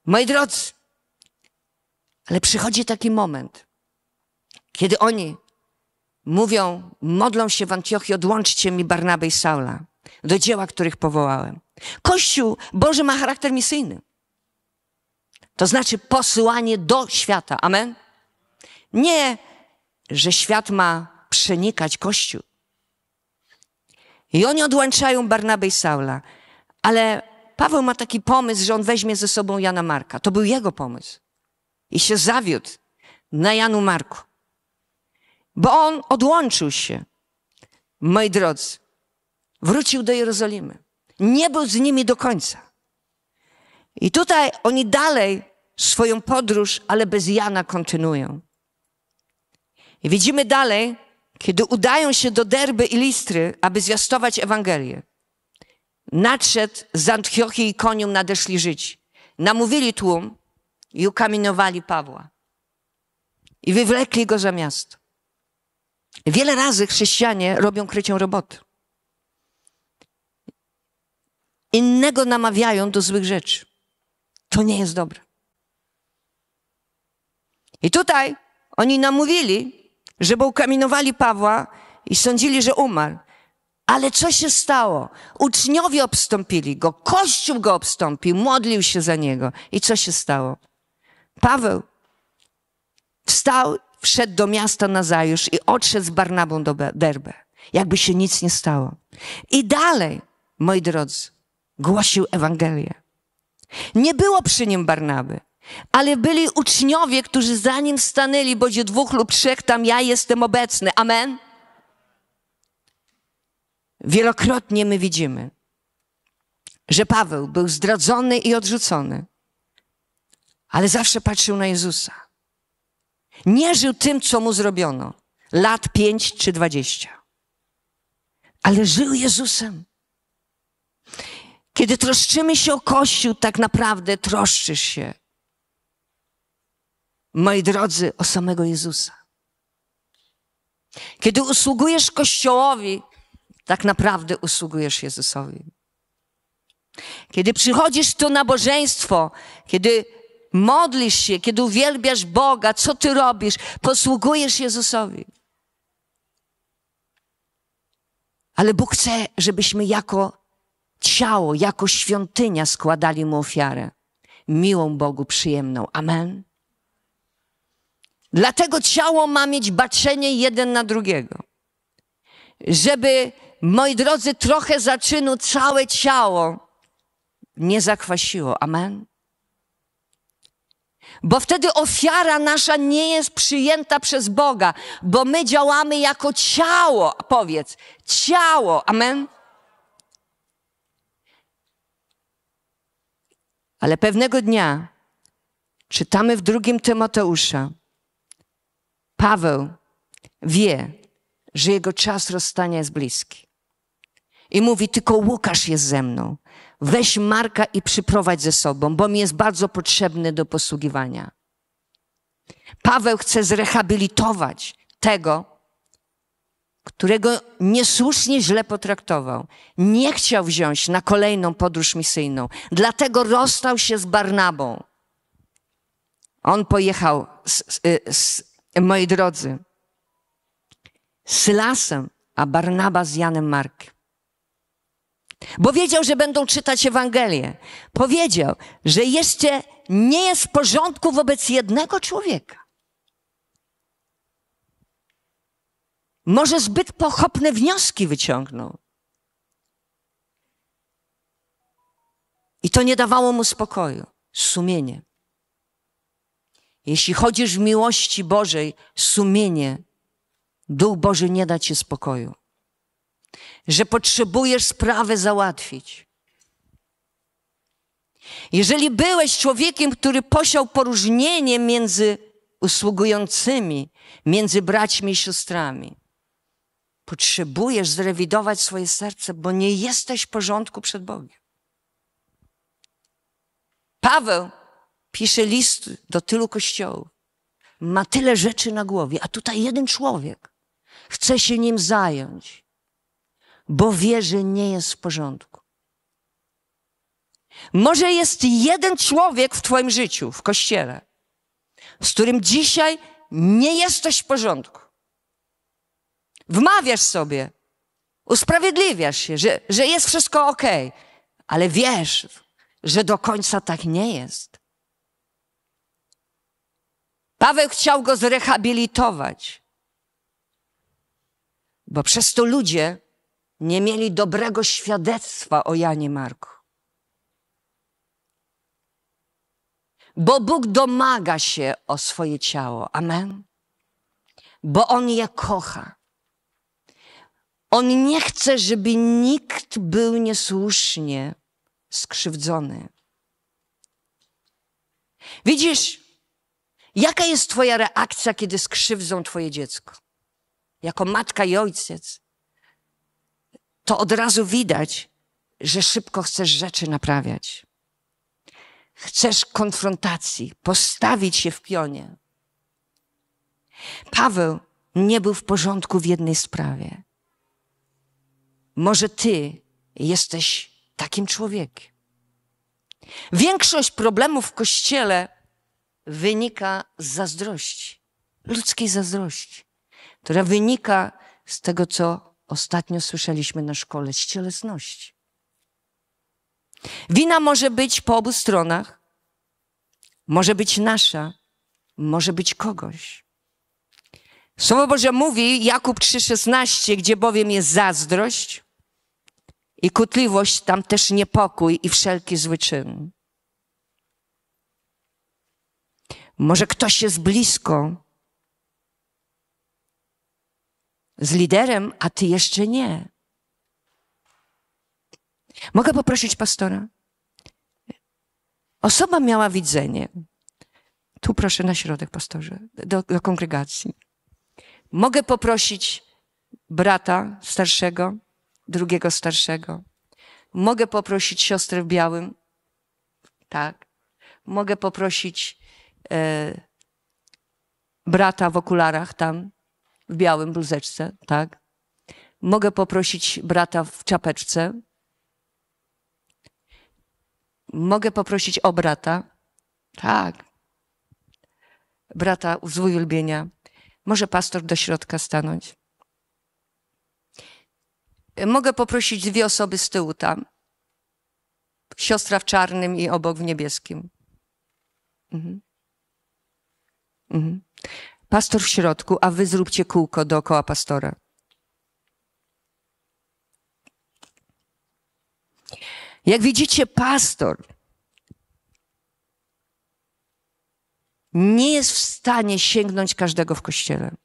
Moi drodzy, ale przychodzi taki moment, kiedy oni mówią, modlą się w Antiochii, odłączcie mi Barnabę i Saula do dzieła, których powołałem. Kościół Boży ma charakter misyjny. To znaczy posyłanie do świata. Amen? Nie, że świat ma przenikać Kościół. I oni odłączają Barnabę i Saula. Ale Paweł ma taki pomysł, że on weźmie ze sobą Jana Marka. To był jego pomysł. I się zawiódł na Janu Marku. Bo on odłączył się. Moi drodzy, wrócił do Jerozolimy. Nie był z nimi do końca. I tutaj oni dalej swoją podróż, ale bez Jana kontynuują. I widzimy dalej, kiedy udają się do Derby i Listry, aby zwiastować Ewangelię. Nadszedł z Antiochii i Konium nadeszli żyć, Namówili tłum i ukamienowali Pawła. I wywlekli go za miasto. Wiele razy chrześcijanie robią krycią roboty. Innego namawiają do złych rzeczy. To nie jest dobre. I tutaj oni namówili żeby ukamienowali Pawła i sądzili, że umarł. Ale co się stało? Uczniowie obstąpili go, Kościół go obstąpił, modlił się za niego. I co się stało? Paweł wstał, wszedł do miasta Nazajusz i odszedł z Barnabą do Derbe. Jakby się nic nie stało. I dalej, moi drodzy, głosił Ewangelię. Nie było przy nim Barnaby. Ale byli uczniowie, którzy za nim stanęli, bo gdzie dwóch lub trzech, tam ja jestem obecny. Amen? Wielokrotnie my widzimy, że Paweł był zdradzony i odrzucony, ale zawsze patrzył na Jezusa. Nie żył tym, co mu zrobiono, lat pięć czy dwadzieścia, ale żył Jezusem. Kiedy troszczymy się o Kościół, tak naprawdę troszczysz się moi drodzy, o samego Jezusa. Kiedy usługujesz Kościołowi, tak naprawdę usługujesz Jezusowi. Kiedy przychodzisz tu nabożeństwo, kiedy modlisz się, kiedy uwielbiasz Boga, co ty robisz? Posługujesz Jezusowi. Ale Bóg chce, żebyśmy jako ciało, jako świątynia składali Mu ofiarę. Miłą Bogu, przyjemną. Amen. Dlatego ciało ma mieć baczenie jeden na drugiego. Żeby, moi drodzy, trochę zaczynu całe ciało nie zakwasiło. Amen. Bo wtedy ofiara nasza nie jest przyjęta przez Boga, bo my działamy jako ciało, powiedz, ciało, amen. Ale pewnego dnia czytamy w drugim Tymoteusza, Paweł wie, że jego czas rozstania jest bliski. I mówi, tylko Łukasz jest ze mną. Weź Marka i przyprowadź ze sobą, bo mi jest bardzo potrzebny do posługiwania. Paweł chce zrehabilitować tego, którego niesłusznie źle potraktował. Nie chciał wziąć na kolejną podróż misyjną, dlatego rozstał się z Barnabą. On pojechał z, z, y, z moi drodzy, Sylasem, a Barnaba z Janem Markiem. Bo wiedział, że będą czytać Ewangelię. Powiedział, że jeszcze nie jest w porządku wobec jednego człowieka. Może zbyt pochopne wnioski wyciągnął. I to nie dawało mu spokoju, sumienie. Jeśli chodzisz w miłości Bożej, sumienie, Duch Boży nie da ci spokoju. Że potrzebujesz sprawę załatwić. Jeżeli byłeś człowiekiem, który posiał poróżnienie między usługującymi, między braćmi i siostrami, potrzebujesz zrewidować swoje serce, bo nie jesteś w porządku przed Bogiem. Paweł pisze list do tylu kościołów, ma tyle rzeczy na głowie, a tutaj jeden człowiek chce się nim zająć, bo wie, że nie jest w porządku. Może jest jeden człowiek w Twoim życiu, w kościele, z którym dzisiaj nie jesteś w porządku. Wmawiasz sobie, usprawiedliwiasz się, że, że jest wszystko ok, ale wiesz, że do końca tak nie jest. Paweł chciał go zrehabilitować, bo przez to ludzie nie mieli dobrego świadectwa o Janie Marku. Bo Bóg domaga się o swoje ciało. Amen. Bo On je kocha. On nie chce, żeby nikt był niesłusznie skrzywdzony. Widzisz, Jaka jest Twoja reakcja, kiedy skrzywdzą Twoje dziecko? Jako matka i ojciec, to od razu widać, że szybko chcesz rzeczy naprawiać. Chcesz konfrontacji, postawić się w pionie. Paweł nie był w porządku w jednej sprawie. Może ty jesteś takim człowiekiem. Większość problemów w kościele wynika z zazdrości, ludzkiej zazdrości, która wynika z tego, co ostatnio słyszeliśmy na szkole, z cielesności. Wina może być po obu stronach, może być nasza, może być kogoś. Słowo Boże mówi, Jakub 3,16, gdzie bowiem jest zazdrość i kutliwość, tam też niepokój i wszelki zły czyn. Może ktoś jest blisko z liderem, a ty jeszcze nie. Mogę poprosić pastora? Osoba miała widzenie. Tu proszę na środek, pastorze, do, do kongregacji. Mogę poprosić brata starszego, drugiego starszego. Mogę poprosić siostrę w białym. Tak. Mogę poprosić E, brata w okularach tam, w białym bluzeczce, tak? Mogę poprosić brata w czapeczce. Mogę poprosić o brata. Tak. Brata z ulubienia. Może pastor do środka stanąć. Mogę poprosić dwie osoby z tyłu tam. Siostra w czarnym i obok w niebieskim. Mhm. Mhm. Pastor w środku, a wy zróbcie kółko dookoła pastora. Jak widzicie, pastor nie jest w stanie sięgnąć każdego w kościele.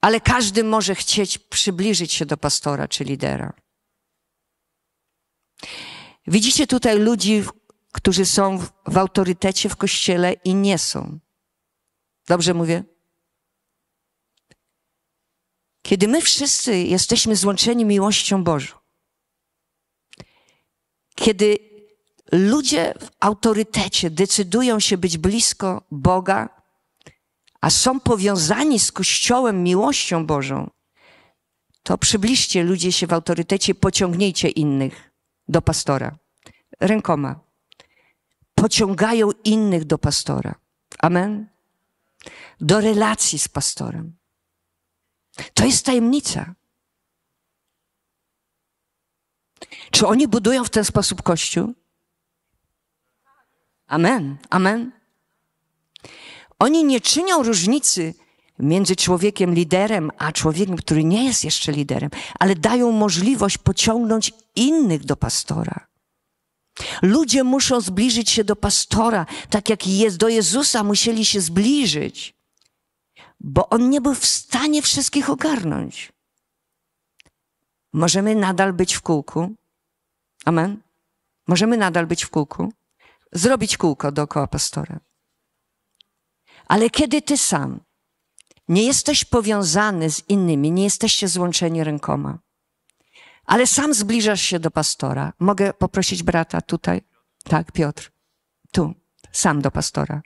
Ale każdy może chcieć przybliżyć się do pastora czy lidera. Widzicie tutaj ludzi, którzy są w, w autorytecie w kościele i nie są. Dobrze mówię? Kiedy my wszyscy jesteśmy złączeni miłością Bożą, kiedy ludzie w autorytecie decydują się być blisko Boga, a są powiązani z Kościołem miłością Bożą, to przybliżcie ludzie się w autorytecie, pociągnijcie innych do pastora. Rękoma pociągają innych do pastora. Amen. Do relacji z pastorem. To jest tajemnica. Czy oni budują w ten sposób Kościół? Amen, amen. Oni nie czynią różnicy między człowiekiem liderem, a człowiekiem, który nie jest jeszcze liderem, ale dają możliwość pociągnąć innych do pastora. Ludzie muszą zbliżyć się do pastora, tak jak jest do Jezusa musieli się zbliżyć, bo on nie był w stanie wszystkich ogarnąć. Możemy nadal być w kółku. Amen. Możemy nadal być w kółku. Zrobić kółko dookoła pastora. Ale kiedy ty sam nie jesteś powiązany z innymi, nie jesteście złączeni rękoma, ale sam zbliżasz się do pastora. Mogę poprosić brata tutaj? Tak, Piotr. Tu, sam do pastora.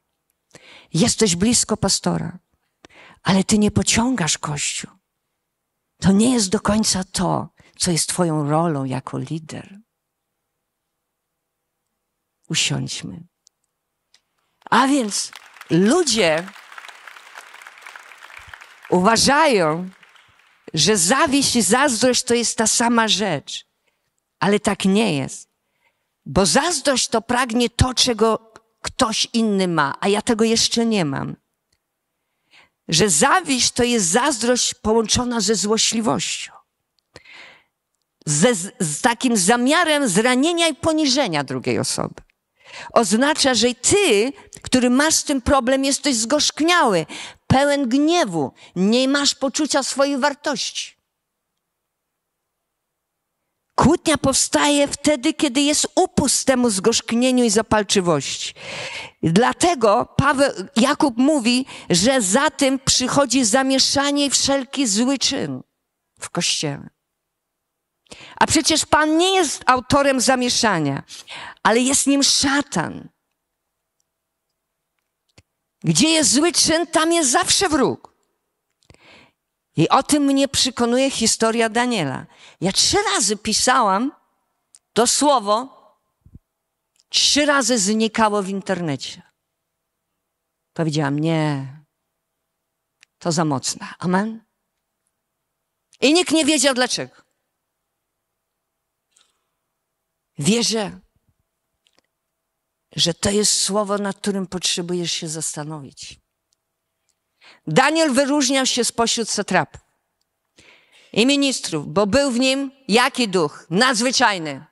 Jesteś blisko pastora, ale ty nie pociągasz Kościół. To nie jest do końca to, co jest Twoją rolą jako lider. Usiądźmy. A więc ludzie uważają, że zawieść i zazdrość to jest ta sama rzecz. Ale tak nie jest. Bo zazdrość to pragnie to, czego ktoś inny ma, a ja tego jeszcze nie mam. Że zawiść to jest zazdrość połączona ze złośliwością. Ze, z takim zamiarem zranienia i poniżenia drugiej osoby. Oznacza, że ty, który masz ten problem, jesteś zgorzkniały pełen gniewu, nie masz poczucia swojej wartości. Kłótnia powstaje wtedy, kiedy jest upust temu zgorzknieniu i zapalczywości. Dlatego Paweł, Jakub mówi, że za tym przychodzi zamieszanie i wszelki zły czyn w Kościele. A przecież Pan nie jest autorem zamieszania, ale jest nim szatan. Gdzie jest zły czyn, tam jest zawsze wróg. I o tym mnie przekonuje historia Daniela. Ja trzy razy pisałam to słowo, trzy razy znikało w internecie. Powiedziałam, nie, to za mocne. Amen. I nikt nie wiedział dlaczego. Wierzę, że to jest słowo, nad którym potrzebujesz się zastanowić. Daniel wyróżniał się spośród satrapów i ministrów, bo był w nim jaki duch? Nadzwyczajny.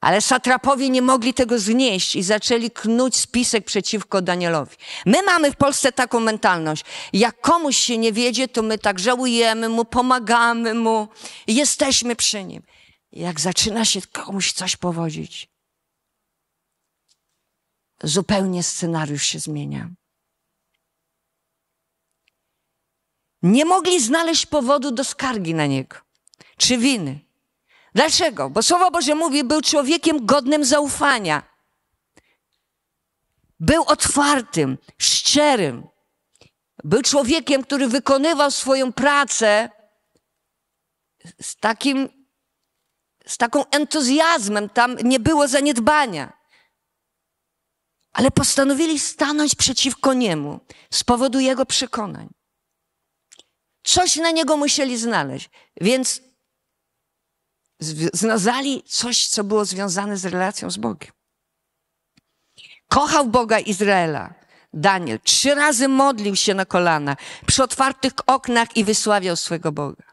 Ale satrapowie nie mogli tego znieść i zaczęli knuć spisek przeciwko Danielowi. My mamy w Polsce taką mentalność. Jak komuś się nie wiedzie, to my tak żałujemy mu, pomagamy mu, jesteśmy przy nim. Jak zaczyna się komuś coś powodzić, zupełnie scenariusz się zmienia. Nie mogli znaleźć powodu do skargi na niego czy winy. Dlaczego? Bo Słowo Boże mówi, był człowiekiem godnym zaufania. Był otwartym, szczerym. Był człowiekiem, który wykonywał swoją pracę z takim, z taką entuzjazmem. Tam nie było zaniedbania ale postanowili stanąć przeciwko niemu z powodu jego przekonań. Coś na niego musieli znaleźć, więc znazali coś, co było związane z relacją z Bogiem. Kochał Boga Izraela. Daniel trzy razy modlił się na kolana przy otwartych oknach i wysławiał swego Boga.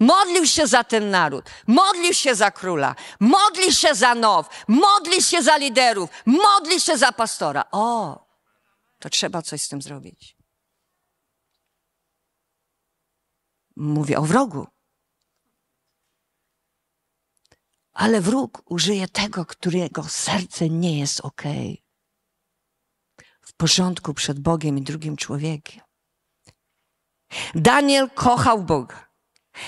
Modlił się za ten naród, modlił się za króla, modlił się za now, modlił się za liderów, modlił się za pastora. O, to trzeba coś z tym zrobić. Mówię o wrogu. Ale wróg użyje tego, którego serce nie jest ok. W porządku przed Bogiem i drugim człowiekiem. Daniel kochał Boga.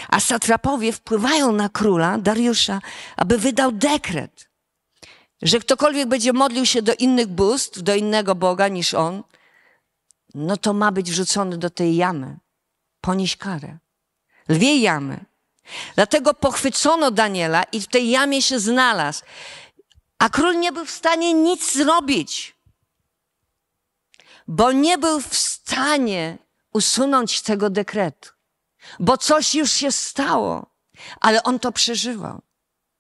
A satrapowie wpływają na króla Dariusza, aby wydał dekret, że ktokolwiek będzie modlił się do innych bóstw, do innego Boga niż on, no to ma być wrzucony do tej jamy, ponieść karę. Lwie jamy. Dlatego pochwycono Daniela i w tej jamie się znalazł. A król nie był w stanie nic zrobić, bo nie był w stanie usunąć tego dekretu bo coś już się stało, ale on to przeżywał.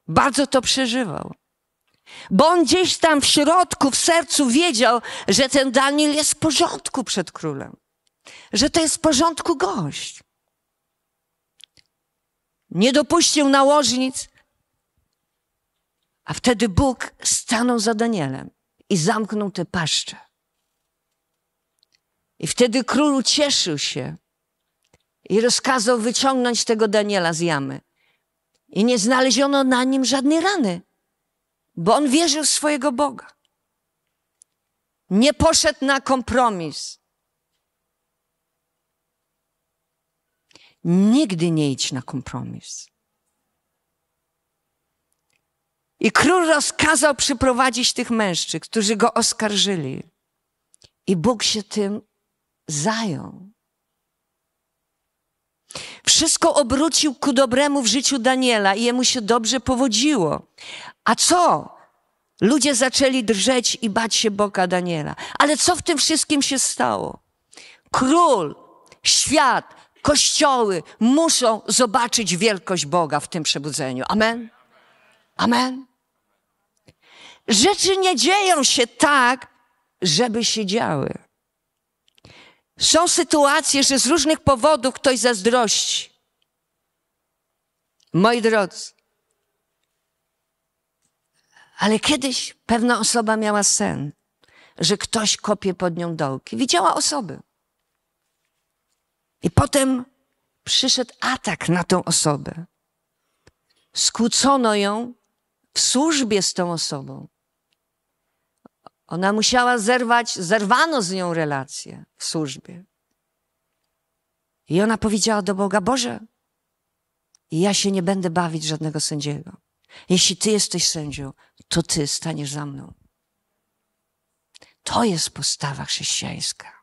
Bardzo to przeżywał. Bo on gdzieś tam w środku, w sercu wiedział, że ten Daniel jest w porządku przed królem. Że to jest w porządku gość. Nie dopuścił nałożnic, a wtedy Bóg stanął za Danielem i zamknął te paszcze. I wtedy król ucieszył się, i rozkazał wyciągnąć tego Daniela z jamy. I nie znaleziono na nim żadnej rany, bo on wierzył w swojego Boga. Nie poszedł na kompromis. Nigdy nie idź na kompromis. I król rozkazał przyprowadzić tych mężczyzn, którzy go oskarżyli. I Bóg się tym zajął. Wszystko obrócił ku dobremu w życiu Daniela i jemu się dobrze powodziło. A co? Ludzie zaczęli drżeć i bać się Boga Daniela. Ale co w tym wszystkim się stało? Król, świat, kościoły muszą zobaczyć wielkość Boga w tym przebudzeniu. Amen? Amen? Rzeczy nie dzieją się tak, żeby się działy. Są sytuacje, że z różnych powodów ktoś zazdrości. Moi drodzy, ale kiedyś pewna osoba miała sen, że ktoś kopie pod nią dołki. Widziała osoby. I potem przyszedł atak na tą osobę. Skłócono ją w służbie z tą osobą. Ona musiała zerwać, zerwano z nią relację w służbie. I ona powiedziała do Boga: Boże, ja się nie będę bawić żadnego sędziego. Jeśli Ty jesteś sędzią, to Ty staniesz za mną. To jest postawa chrześcijańska.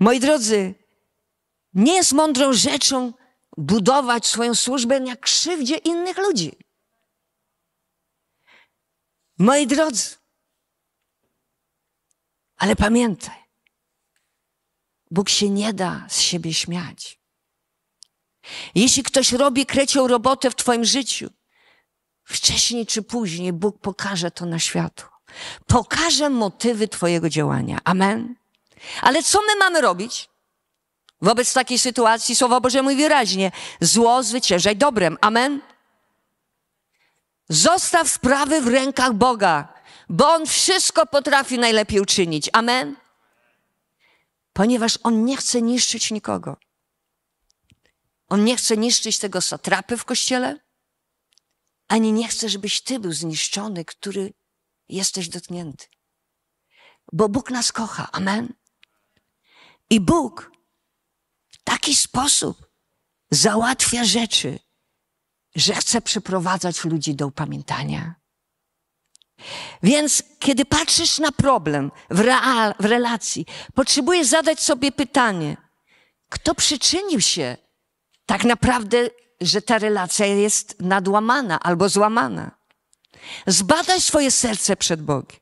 Moi drodzy, nie jest mądrą rzeczą budować swoją służbę na krzywdzie innych ludzi. Moi drodzy, ale pamiętaj, Bóg się nie da z siebie śmiać. Jeśli ktoś robi krecią robotę w Twoim życiu, wcześniej czy później Bóg pokaże to na światło. Pokaże motywy Twojego działania. Amen. Ale co my mamy robić? Wobec takiej sytuacji Słowo Boże mówi wyraźnie, zło zwyciężaj dobrem. Amen. Zostaw sprawy w rękach Boga, bo On wszystko potrafi najlepiej uczynić. Amen? Ponieważ On nie chce niszczyć nikogo. On nie chce niszczyć tego satrapy w kościele, ani nie chce, żebyś ty był zniszczony, który jesteś dotknięty. Bo Bóg nas kocha. Amen? I Bóg w taki sposób załatwia rzeczy, że chce przyprowadzać ludzi do upamiętania. Więc kiedy patrzysz na problem w, real, w relacji, potrzebujesz zadać sobie pytanie, kto przyczynił się tak naprawdę, że ta relacja jest nadłamana albo złamana. Zbadaj swoje serce przed Bogiem,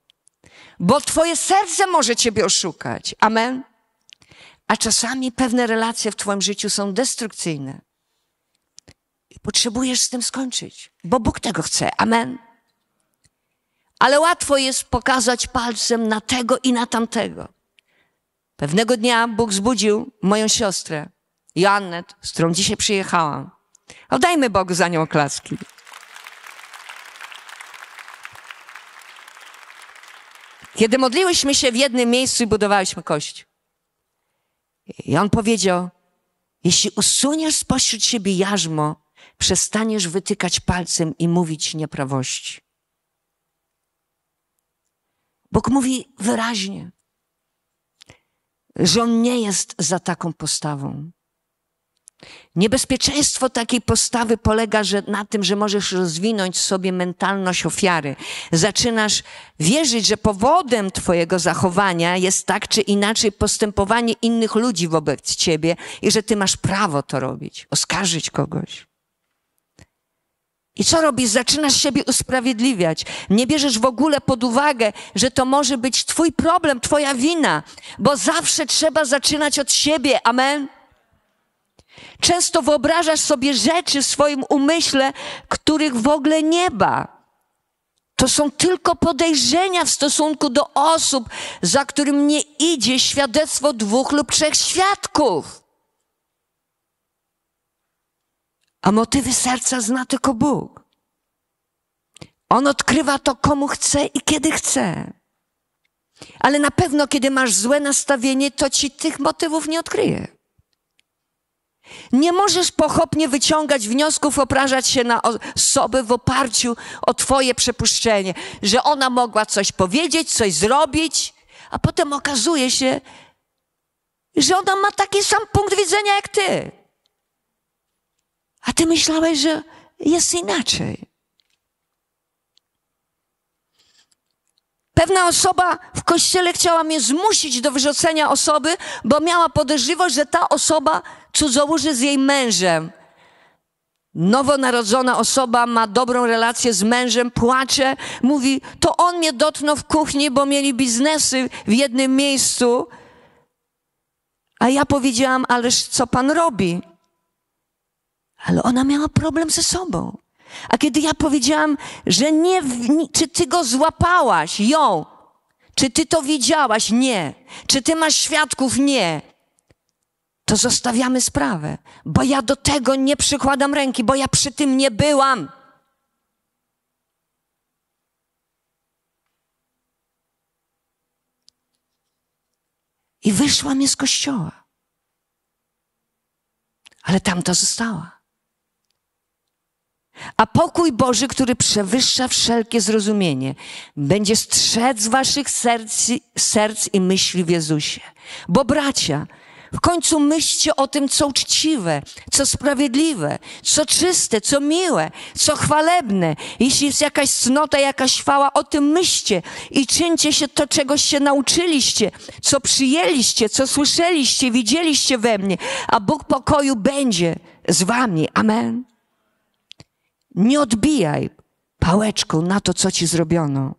bo twoje serce może ciebie oszukać. Amen. A czasami pewne relacje w twoim życiu są destrukcyjne Potrzebujesz z tym skończyć, bo Bóg tego chce. Amen. Ale łatwo jest pokazać palcem na tego i na tamtego. Pewnego dnia Bóg zbudził moją siostrę, Joannę, z którą dzisiaj przyjechałam. Oddajmy Bogu za nią klaski. Kiedy modliłyśmy się w jednym miejscu i budowałyśmy kość. I on powiedział, jeśli usuniesz spośród siebie jarzmo, przestaniesz wytykać palcem i mówić nieprawości. Bóg mówi wyraźnie, że On nie jest za taką postawą. Niebezpieczeństwo takiej postawy polega że na tym, że możesz rozwinąć sobie mentalność ofiary. Zaczynasz wierzyć, że powodem Twojego zachowania jest tak czy inaczej postępowanie innych ludzi wobec Ciebie i że Ty masz prawo to robić, oskarżyć kogoś. I co robisz? Zaczynasz siebie usprawiedliwiać. Nie bierzesz w ogóle pod uwagę, że to może być Twój problem, Twoja wina, bo zawsze trzeba zaczynać od siebie. Amen. Często wyobrażasz sobie rzeczy w swoim umyśle, których w ogóle nie ma. To są tylko podejrzenia w stosunku do osób, za którym nie idzie świadectwo dwóch lub trzech świadków. A motywy serca zna tylko Bóg. On odkrywa to, komu chce i kiedy chce. Ale na pewno, kiedy masz złe nastawienie, to ci tych motywów nie odkryje. Nie możesz pochopnie wyciągać wniosków, obrażać się na osoby w oparciu o Twoje przepuszczenie, że ona mogła coś powiedzieć, coś zrobić, a potem okazuje się, że ona ma taki sam punkt widzenia jak Ty a ty myślałeś, że jest inaczej. Pewna osoba w kościele chciała mnie zmusić do wyrzucenia osoby, bo miała podejrzliwość, że ta osoba cudzołoży z jej mężem. Nowonarodzona osoba ma dobrą relację z mężem, płacze, mówi, to on mnie dotknął w kuchni, bo mieli biznesy w jednym miejscu. A ja powiedziałam, ależ co pan robi? Ale ona miała problem ze sobą. A kiedy ja powiedziałam, że nie, czy ty go złapałaś, ją? Czy ty to widziałaś? Nie. Czy ty masz świadków? Nie. To zostawiamy sprawę, bo ja do tego nie przykładam ręki, bo ja przy tym nie byłam. I wyszła z kościoła. Ale tamta została. A pokój Boży, który przewyższa wszelkie zrozumienie, będzie strzec waszych serc, serc i myśli w Jezusie. Bo bracia, w końcu myślcie o tym, co uczciwe, co sprawiedliwe, co czyste, co miłe, co chwalebne. Jeśli jest jakaś cnota, jakaś chwała, o tym myślcie i czyńcie się to, czego się nauczyliście, co przyjęliście, co słyszeliście, widzieliście we mnie, a Bóg pokoju będzie z wami. Amen. Nie odbijaj pałeczką na to, co ci zrobiono.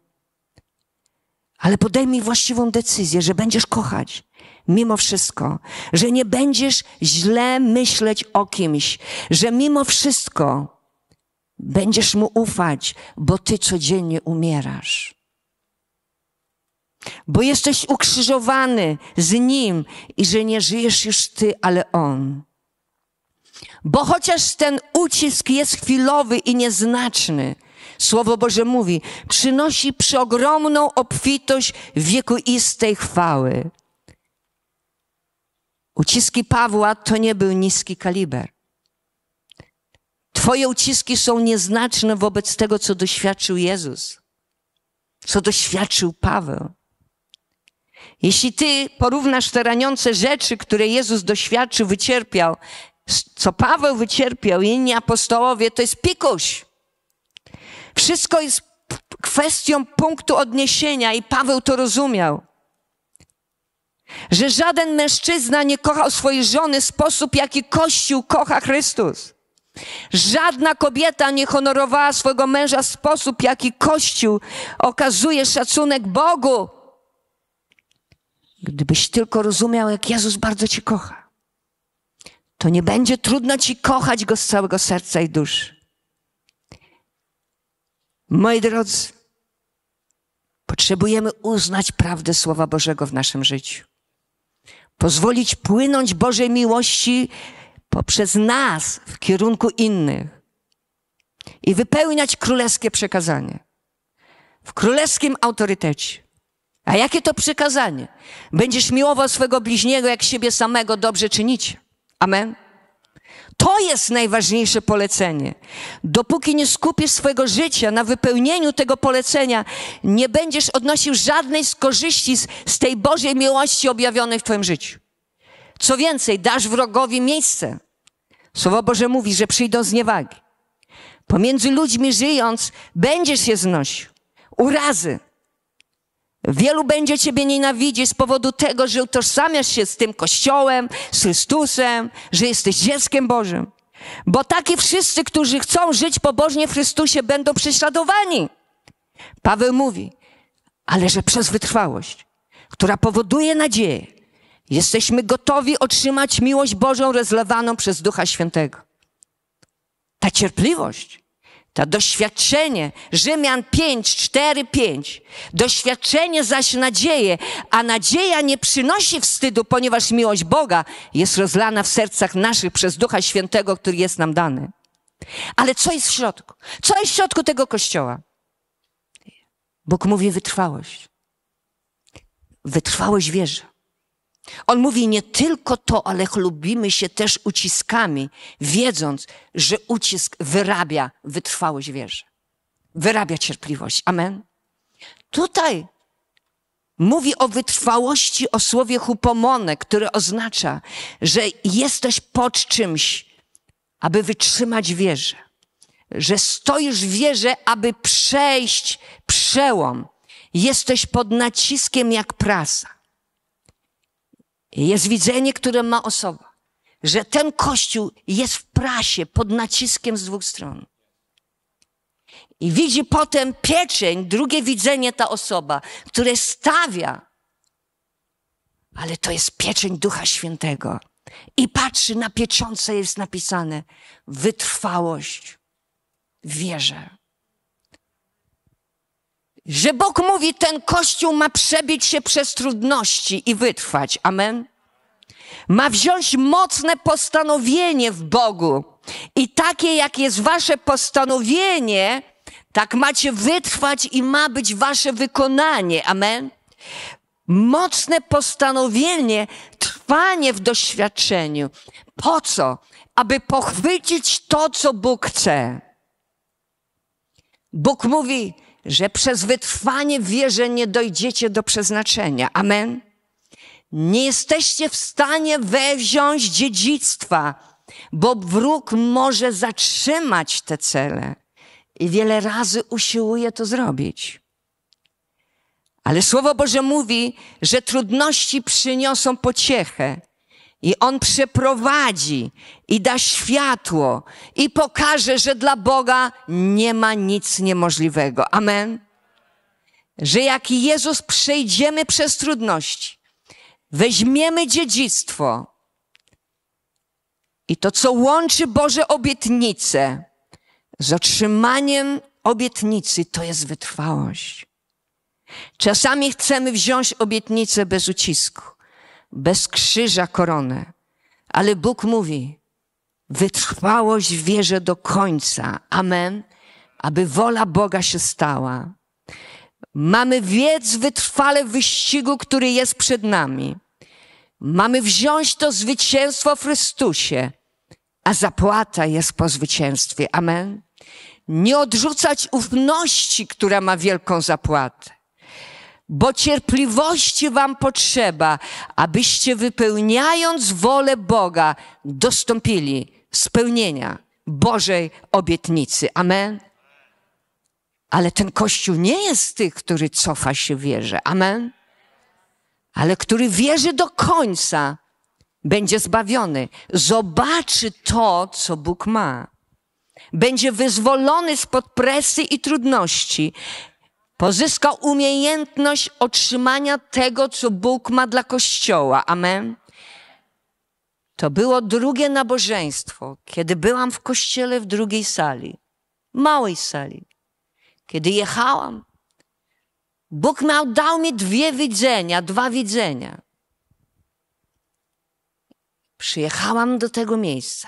Ale podejmij właściwą decyzję, że będziesz kochać mimo wszystko, że nie będziesz źle myśleć o kimś, że mimo wszystko będziesz mu ufać, bo ty codziennie umierasz. Bo jesteś ukrzyżowany z nim i że nie żyjesz już ty, ale on. Bo chociaż ten ucisk jest chwilowy i nieznaczny, Słowo Boże mówi, przynosi przeogromną obfitość wiekuistej chwały. Uciski Pawła to nie był niski kaliber. Twoje uciski są nieznaczne wobec tego, co doświadczył Jezus, co doświadczył Paweł. Jeśli ty porównasz te raniące rzeczy, które Jezus doświadczył, wycierpiał, co Paweł wycierpiał i inni apostołowie, to jest pikuś. Wszystko jest kwestią punktu odniesienia i Paweł to rozumiał. Że żaden mężczyzna nie kochał swojej żony w sposób, jaki Kościół kocha Chrystus. Żadna kobieta nie honorowała swojego męża w sposób, jaki Kościół okazuje szacunek Bogu. Gdybyś tylko rozumiał, jak Jezus bardzo Cię kocha to nie będzie trudno ci kochać go z całego serca i duszy. Moi drodzy, potrzebujemy uznać prawdę Słowa Bożego w naszym życiu. Pozwolić płynąć Bożej miłości poprzez nas w kierunku innych i wypełniać królewskie przekazanie w królewskim autorytecie. A jakie to przykazanie? Będziesz miłował swego bliźniego jak siebie samego, dobrze czynicie. Amen. To jest najważniejsze polecenie. Dopóki nie skupisz swojego życia na wypełnieniu tego polecenia, nie będziesz odnosił żadnej z korzyści z, z tej Bożej miłości objawionej w Twoim życiu. Co więcej, dasz wrogowi miejsce. Słowo Boże mówi, że przyjdą zniewagi. Pomiędzy ludźmi żyjąc, będziesz się znosił. Urazy, Wielu będzie Ciebie nienawidzić z powodu tego, że utożsamiasz się z tym Kościołem, z Chrystusem, że jesteś dzieckiem Bożym. Bo taki wszyscy, którzy chcą żyć pobożnie w Chrystusie, będą prześladowani. Paweł mówi, ale że przez wytrwałość, która powoduje nadzieję, jesteśmy gotowi otrzymać miłość Bożą rozlewaną przez Ducha Świętego. Ta cierpliwość to doświadczenie, Rzymian 5, 4, 5. Doświadczenie zaś nadzieje, a nadzieja nie przynosi wstydu, ponieważ miłość Boga jest rozlana w sercach naszych przez Ducha Świętego, który jest nam dany. Ale co jest w środku? Co jest w środku tego kościoła? Bóg mówi wytrwałość. Wytrwałość wierzy. On mówi nie tylko to, ale chlubimy się też uciskami, wiedząc, że ucisk wyrabia wytrwałość wierzy. Wyrabia cierpliwość. Amen. Tutaj mówi o wytrwałości, o słowie hupomone, które oznacza, że jesteś pod czymś, aby wytrzymać wierzę. Że stoisz w wierze, aby przejść przełom. Jesteś pod naciskiem jak prasa. Jest widzenie, które ma osoba, że ten kościół jest w prasie, pod naciskiem z dwóch stron. I widzi potem pieczeń, drugie widzenie ta osoba, które stawia, ale to jest pieczeń Ducha Świętego. I patrzy na pieczące, jest napisane wytrwałość, wierzę. Że Bóg mówi, ten kościół ma przebić się przez trudności i wytrwać. Amen. Ma wziąć mocne postanowienie w Bogu. I takie, jak jest wasze postanowienie, tak macie wytrwać i ma być wasze wykonanie. Amen. Mocne postanowienie, trwanie w doświadczeniu. Po co? Aby pochwycić to, co Bóg chce. Bóg mówi, że przez wytrwanie wierze nie dojdziecie do przeznaczenia. Amen. Nie jesteście w stanie wewziąć dziedzictwa, bo wróg może zatrzymać te cele i wiele razy usiłuje to zrobić. Ale Słowo Boże mówi, że trudności przyniosą pociechę i On przeprowadzi i da światło i pokaże, że dla Boga nie ma nic niemożliwego. Amen. Że jak Jezus przejdziemy przez trudności, weźmiemy dziedzictwo i to, co łączy Boże obietnice z otrzymaniem obietnicy, to jest wytrwałość. Czasami chcemy wziąć obietnicę bez ucisku bez krzyża koronę. Ale Bóg mówi, wytrwałość wierzę do końca. Amen. Aby wola Boga się stała. Mamy wiedz wytrwale w wyścigu, który jest przed nami. Mamy wziąć to zwycięstwo w Chrystusie, a zapłata jest po zwycięstwie. Amen. Nie odrzucać ufności, która ma wielką zapłatę bo cierpliwości wam potrzeba, abyście wypełniając wolę Boga dostąpili spełnienia Bożej obietnicy. Amen. Ale ten Kościół nie jest tych, który cofa się wierze. Amen. Ale który wierzy do końca, będzie zbawiony. Zobaczy to, co Bóg ma. Będzie wyzwolony spod presy i trudności Pozyskał umiejętność otrzymania tego, co Bóg ma dla Kościoła. Amen. To było drugie nabożeństwo, kiedy byłam w kościele w drugiej sali, małej sali. Kiedy jechałam, Bóg miał, dał mi dwie widzenia, dwa widzenia. Przyjechałam do tego miejsca.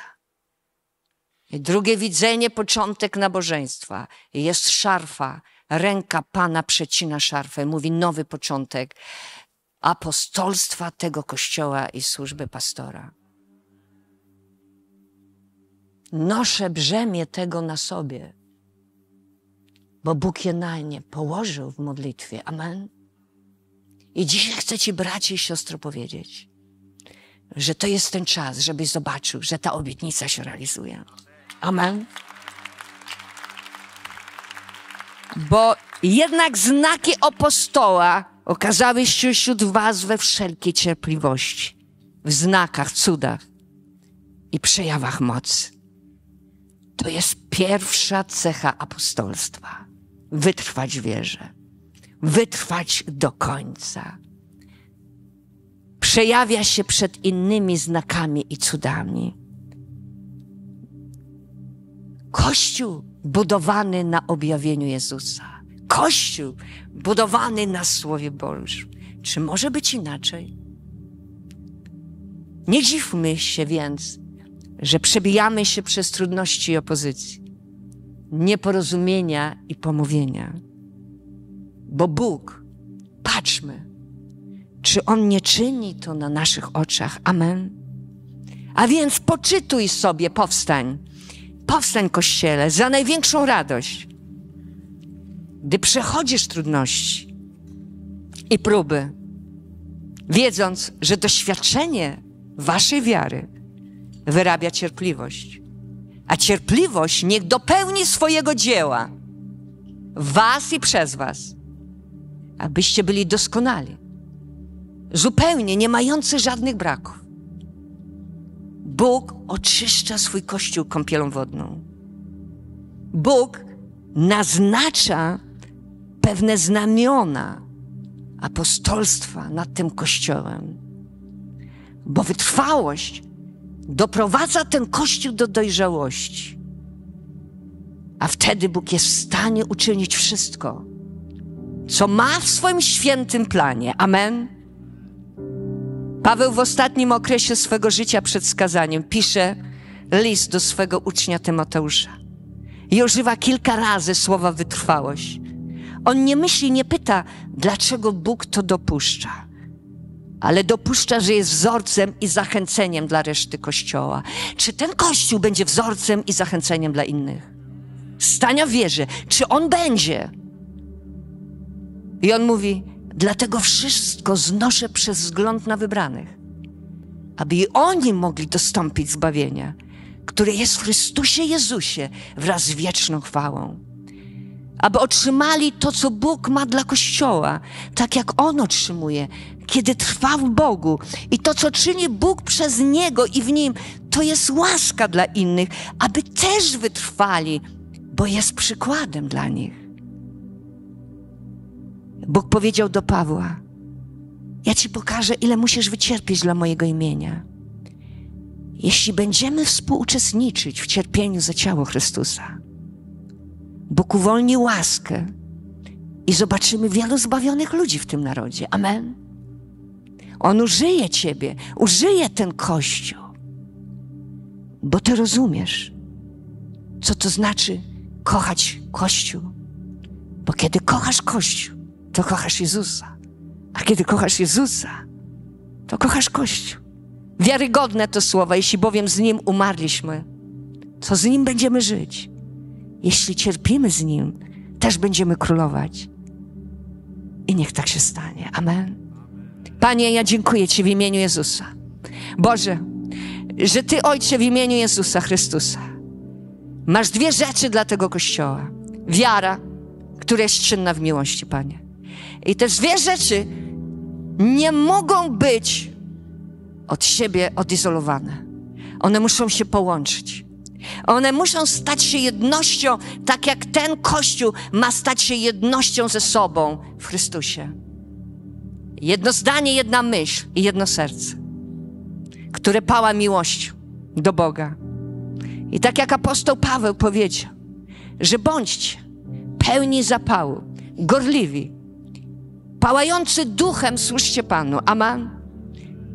I drugie widzenie, początek nabożeństwa. I jest szarfa Ręka Pana przecina szarfę, mówi nowy początek apostolstwa tego kościoła i służby pastora. Noszę brzemię tego na sobie, bo Bóg je na nie położył w modlitwie. Amen. I dzisiaj chcę Ci, bracie i siostro, powiedzieć, że to jest ten czas, żebyś zobaczył, że ta obietnica się realizuje. Amen bo jednak znaki apostoła okazały się wśród was we wszelkiej cierpliwości, w znakach, cudach i przejawach mocy. To jest pierwsza cecha apostolstwa. Wytrwać wierzę. Wytrwać do końca. Przejawia się przed innymi znakami i cudami. Kościół budowany na objawieniu Jezusa. Kościół budowany na Słowie Bożym. Czy może być inaczej? Nie dziwmy się więc, że przebijamy się przez trudności i opozycji, nieporozumienia i pomówienia. Bo Bóg, patrzmy, czy On nie czyni to na naszych oczach. Amen. A więc poczytuj sobie, powstań Powstań Kościele za największą radość. Gdy przechodzisz trudności i próby, wiedząc, że doświadczenie waszej wiary wyrabia cierpliwość, a cierpliwość niech dopełni swojego dzieła was i przez was, abyście byli doskonali, zupełnie nie mający żadnych braków Bóg oczyszcza swój kościół kąpielą wodną. Bóg naznacza pewne znamiona apostolstwa nad tym kościołem, bo wytrwałość doprowadza ten kościół do dojrzałości. A wtedy Bóg jest w stanie uczynić wszystko, co ma w swoim świętym planie. Amen. Paweł w ostatnim okresie swego życia przed skazaniem pisze list do swego ucznia Tymoteusza i używa kilka razy słowa wytrwałość. On nie myśli, nie pyta, dlaczego Bóg to dopuszcza ale dopuszcza, że jest wzorcem i zachęceniem dla reszty Kościoła. Czy ten Kościół będzie wzorcem i zachęceniem dla innych? Stania wierzy, czy on będzie? I on mówi: Dlatego wszystko znoszę przez wzgląd na wybranych, aby i oni mogli dostąpić zbawienia, które jest w Chrystusie Jezusie wraz z wieczną chwałą. Aby otrzymali to, co Bóg ma dla Kościoła, tak jak On otrzymuje, kiedy trwa w Bogu. I to, co czyni Bóg przez Niego i w Nim, to jest łaska dla innych, aby też wytrwali, bo jest przykładem dla nich. Bóg powiedział do Pawła: Ja ci pokażę, ile musisz wycierpieć dla mojego imienia. Jeśli będziemy współuczestniczyć w cierpieniu za ciało Chrystusa, Bóg uwolni łaskę i zobaczymy wielu zbawionych ludzi w tym narodzie. Amen. On użyje ciebie, użyje ten kościół, bo ty rozumiesz, co to znaczy kochać kościół. Bo kiedy kochasz Kościół, to kochasz Jezusa. A kiedy kochasz Jezusa, to kochasz Kościół. Wiarygodne to słowa, jeśli bowiem z Nim umarliśmy, to z Nim będziemy żyć. Jeśli cierpimy z Nim, też będziemy królować. I niech tak się stanie. Amen. Panie, ja dziękuję Ci w imieniu Jezusa. Boże, że Ty, Ojcze, w imieniu Jezusa Chrystusa, masz dwie rzeczy dla tego Kościoła. Wiara, która jest czynna w miłości, Panie. I te dwie rzeczy nie mogą być od siebie odizolowane. One muszą się połączyć. One muszą stać się jednością, tak jak ten Kościół ma stać się jednością ze sobą w Chrystusie. Jedno zdanie, jedna myśl i jedno serce, które pała miłość do Boga. I tak jak apostoł Paweł powiedział, że bądźcie pełni zapału, gorliwi, pałający duchem słuszcie Panu. Aman.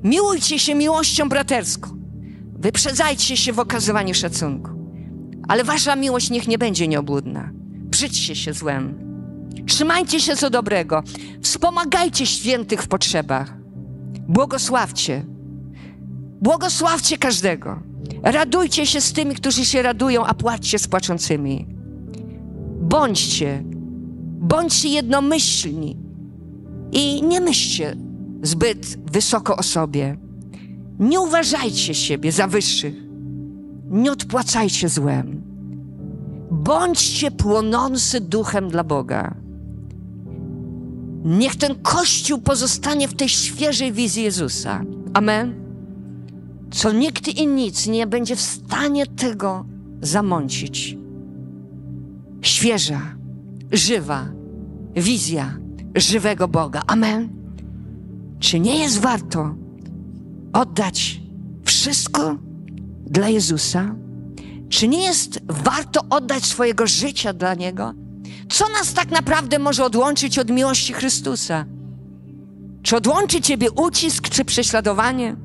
Miłujcie się miłością braterską. Wyprzedzajcie się w okazywaniu szacunku. Ale wasza miłość niech nie będzie nieobłudna. Brzydźcie się złem. Trzymajcie się co dobrego. Wspomagajcie świętych w potrzebach. Błogosławcie. Błogosławcie każdego. Radujcie się z tymi, którzy się radują, a płaczcie z płaczącymi. Bądźcie. Bądźcie jednomyślni i nie myślcie zbyt wysoko o sobie. Nie uważajcie siebie za wyższych. Nie odpłacajcie złem. Bądźcie płonący duchem dla Boga. Niech ten kościół pozostanie w tej świeżej wizji Jezusa. Amen. Co nikt i nic nie będzie w stanie tego zamącić. Świeża, żywa wizja żywego Boga. Amen. Czy nie jest warto oddać wszystko dla Jezusa? Czy nie jest warto oddać swojego życia dla Niego? Co nas tak naprawdę może odłączyć od miłości Chrystusa? Czy odłączy Ciebie ucisk czy prześladowanie?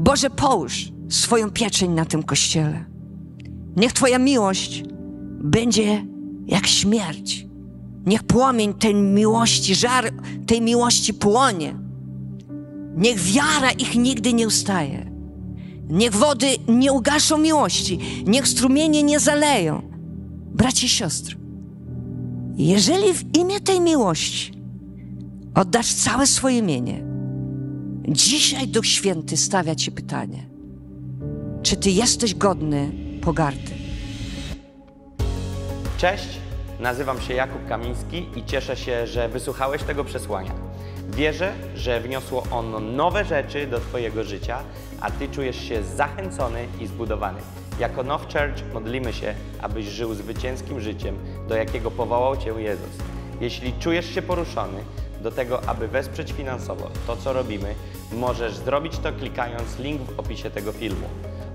Boże, połóż swoją pieczeń na tym kościele. Niech Twoja miłość będzie jak śmierć. Niech płomień tej miłości, żar tej miłości płonie. Niech wiara ich nigdy nie ustaje. Niech wody nie ugaszą miłości, niech strumienie nie zaleją. Braci i siostry, jeżeli w imię tej miłości oddasz całe swoje mienie, dzisiaj Duch Święty stawia Ci pytanie: czy Ty jesteś godny pogardy? Cześć, nazywam się Jakub Kamiński i cieszę się, że wysłuchałeś tego przesłania. Wierzę, że wniosło ono nowe rzeczy do Twojego życia, a Ty czujesz się zachęcony i zbudowany. Jako Now Church modlimy się, abyś żył zwycięskim życiem, do jakiego powołał Cię Jezus. Jeśli czujesz się poruszony do tego, aby wesprzeć finansowo to, co robimy, możesz zrobić to klikając link w opisie tego filmu.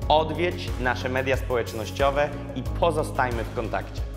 Odwiedź nasze media społecznościowe i pozostajmy w kontakcie.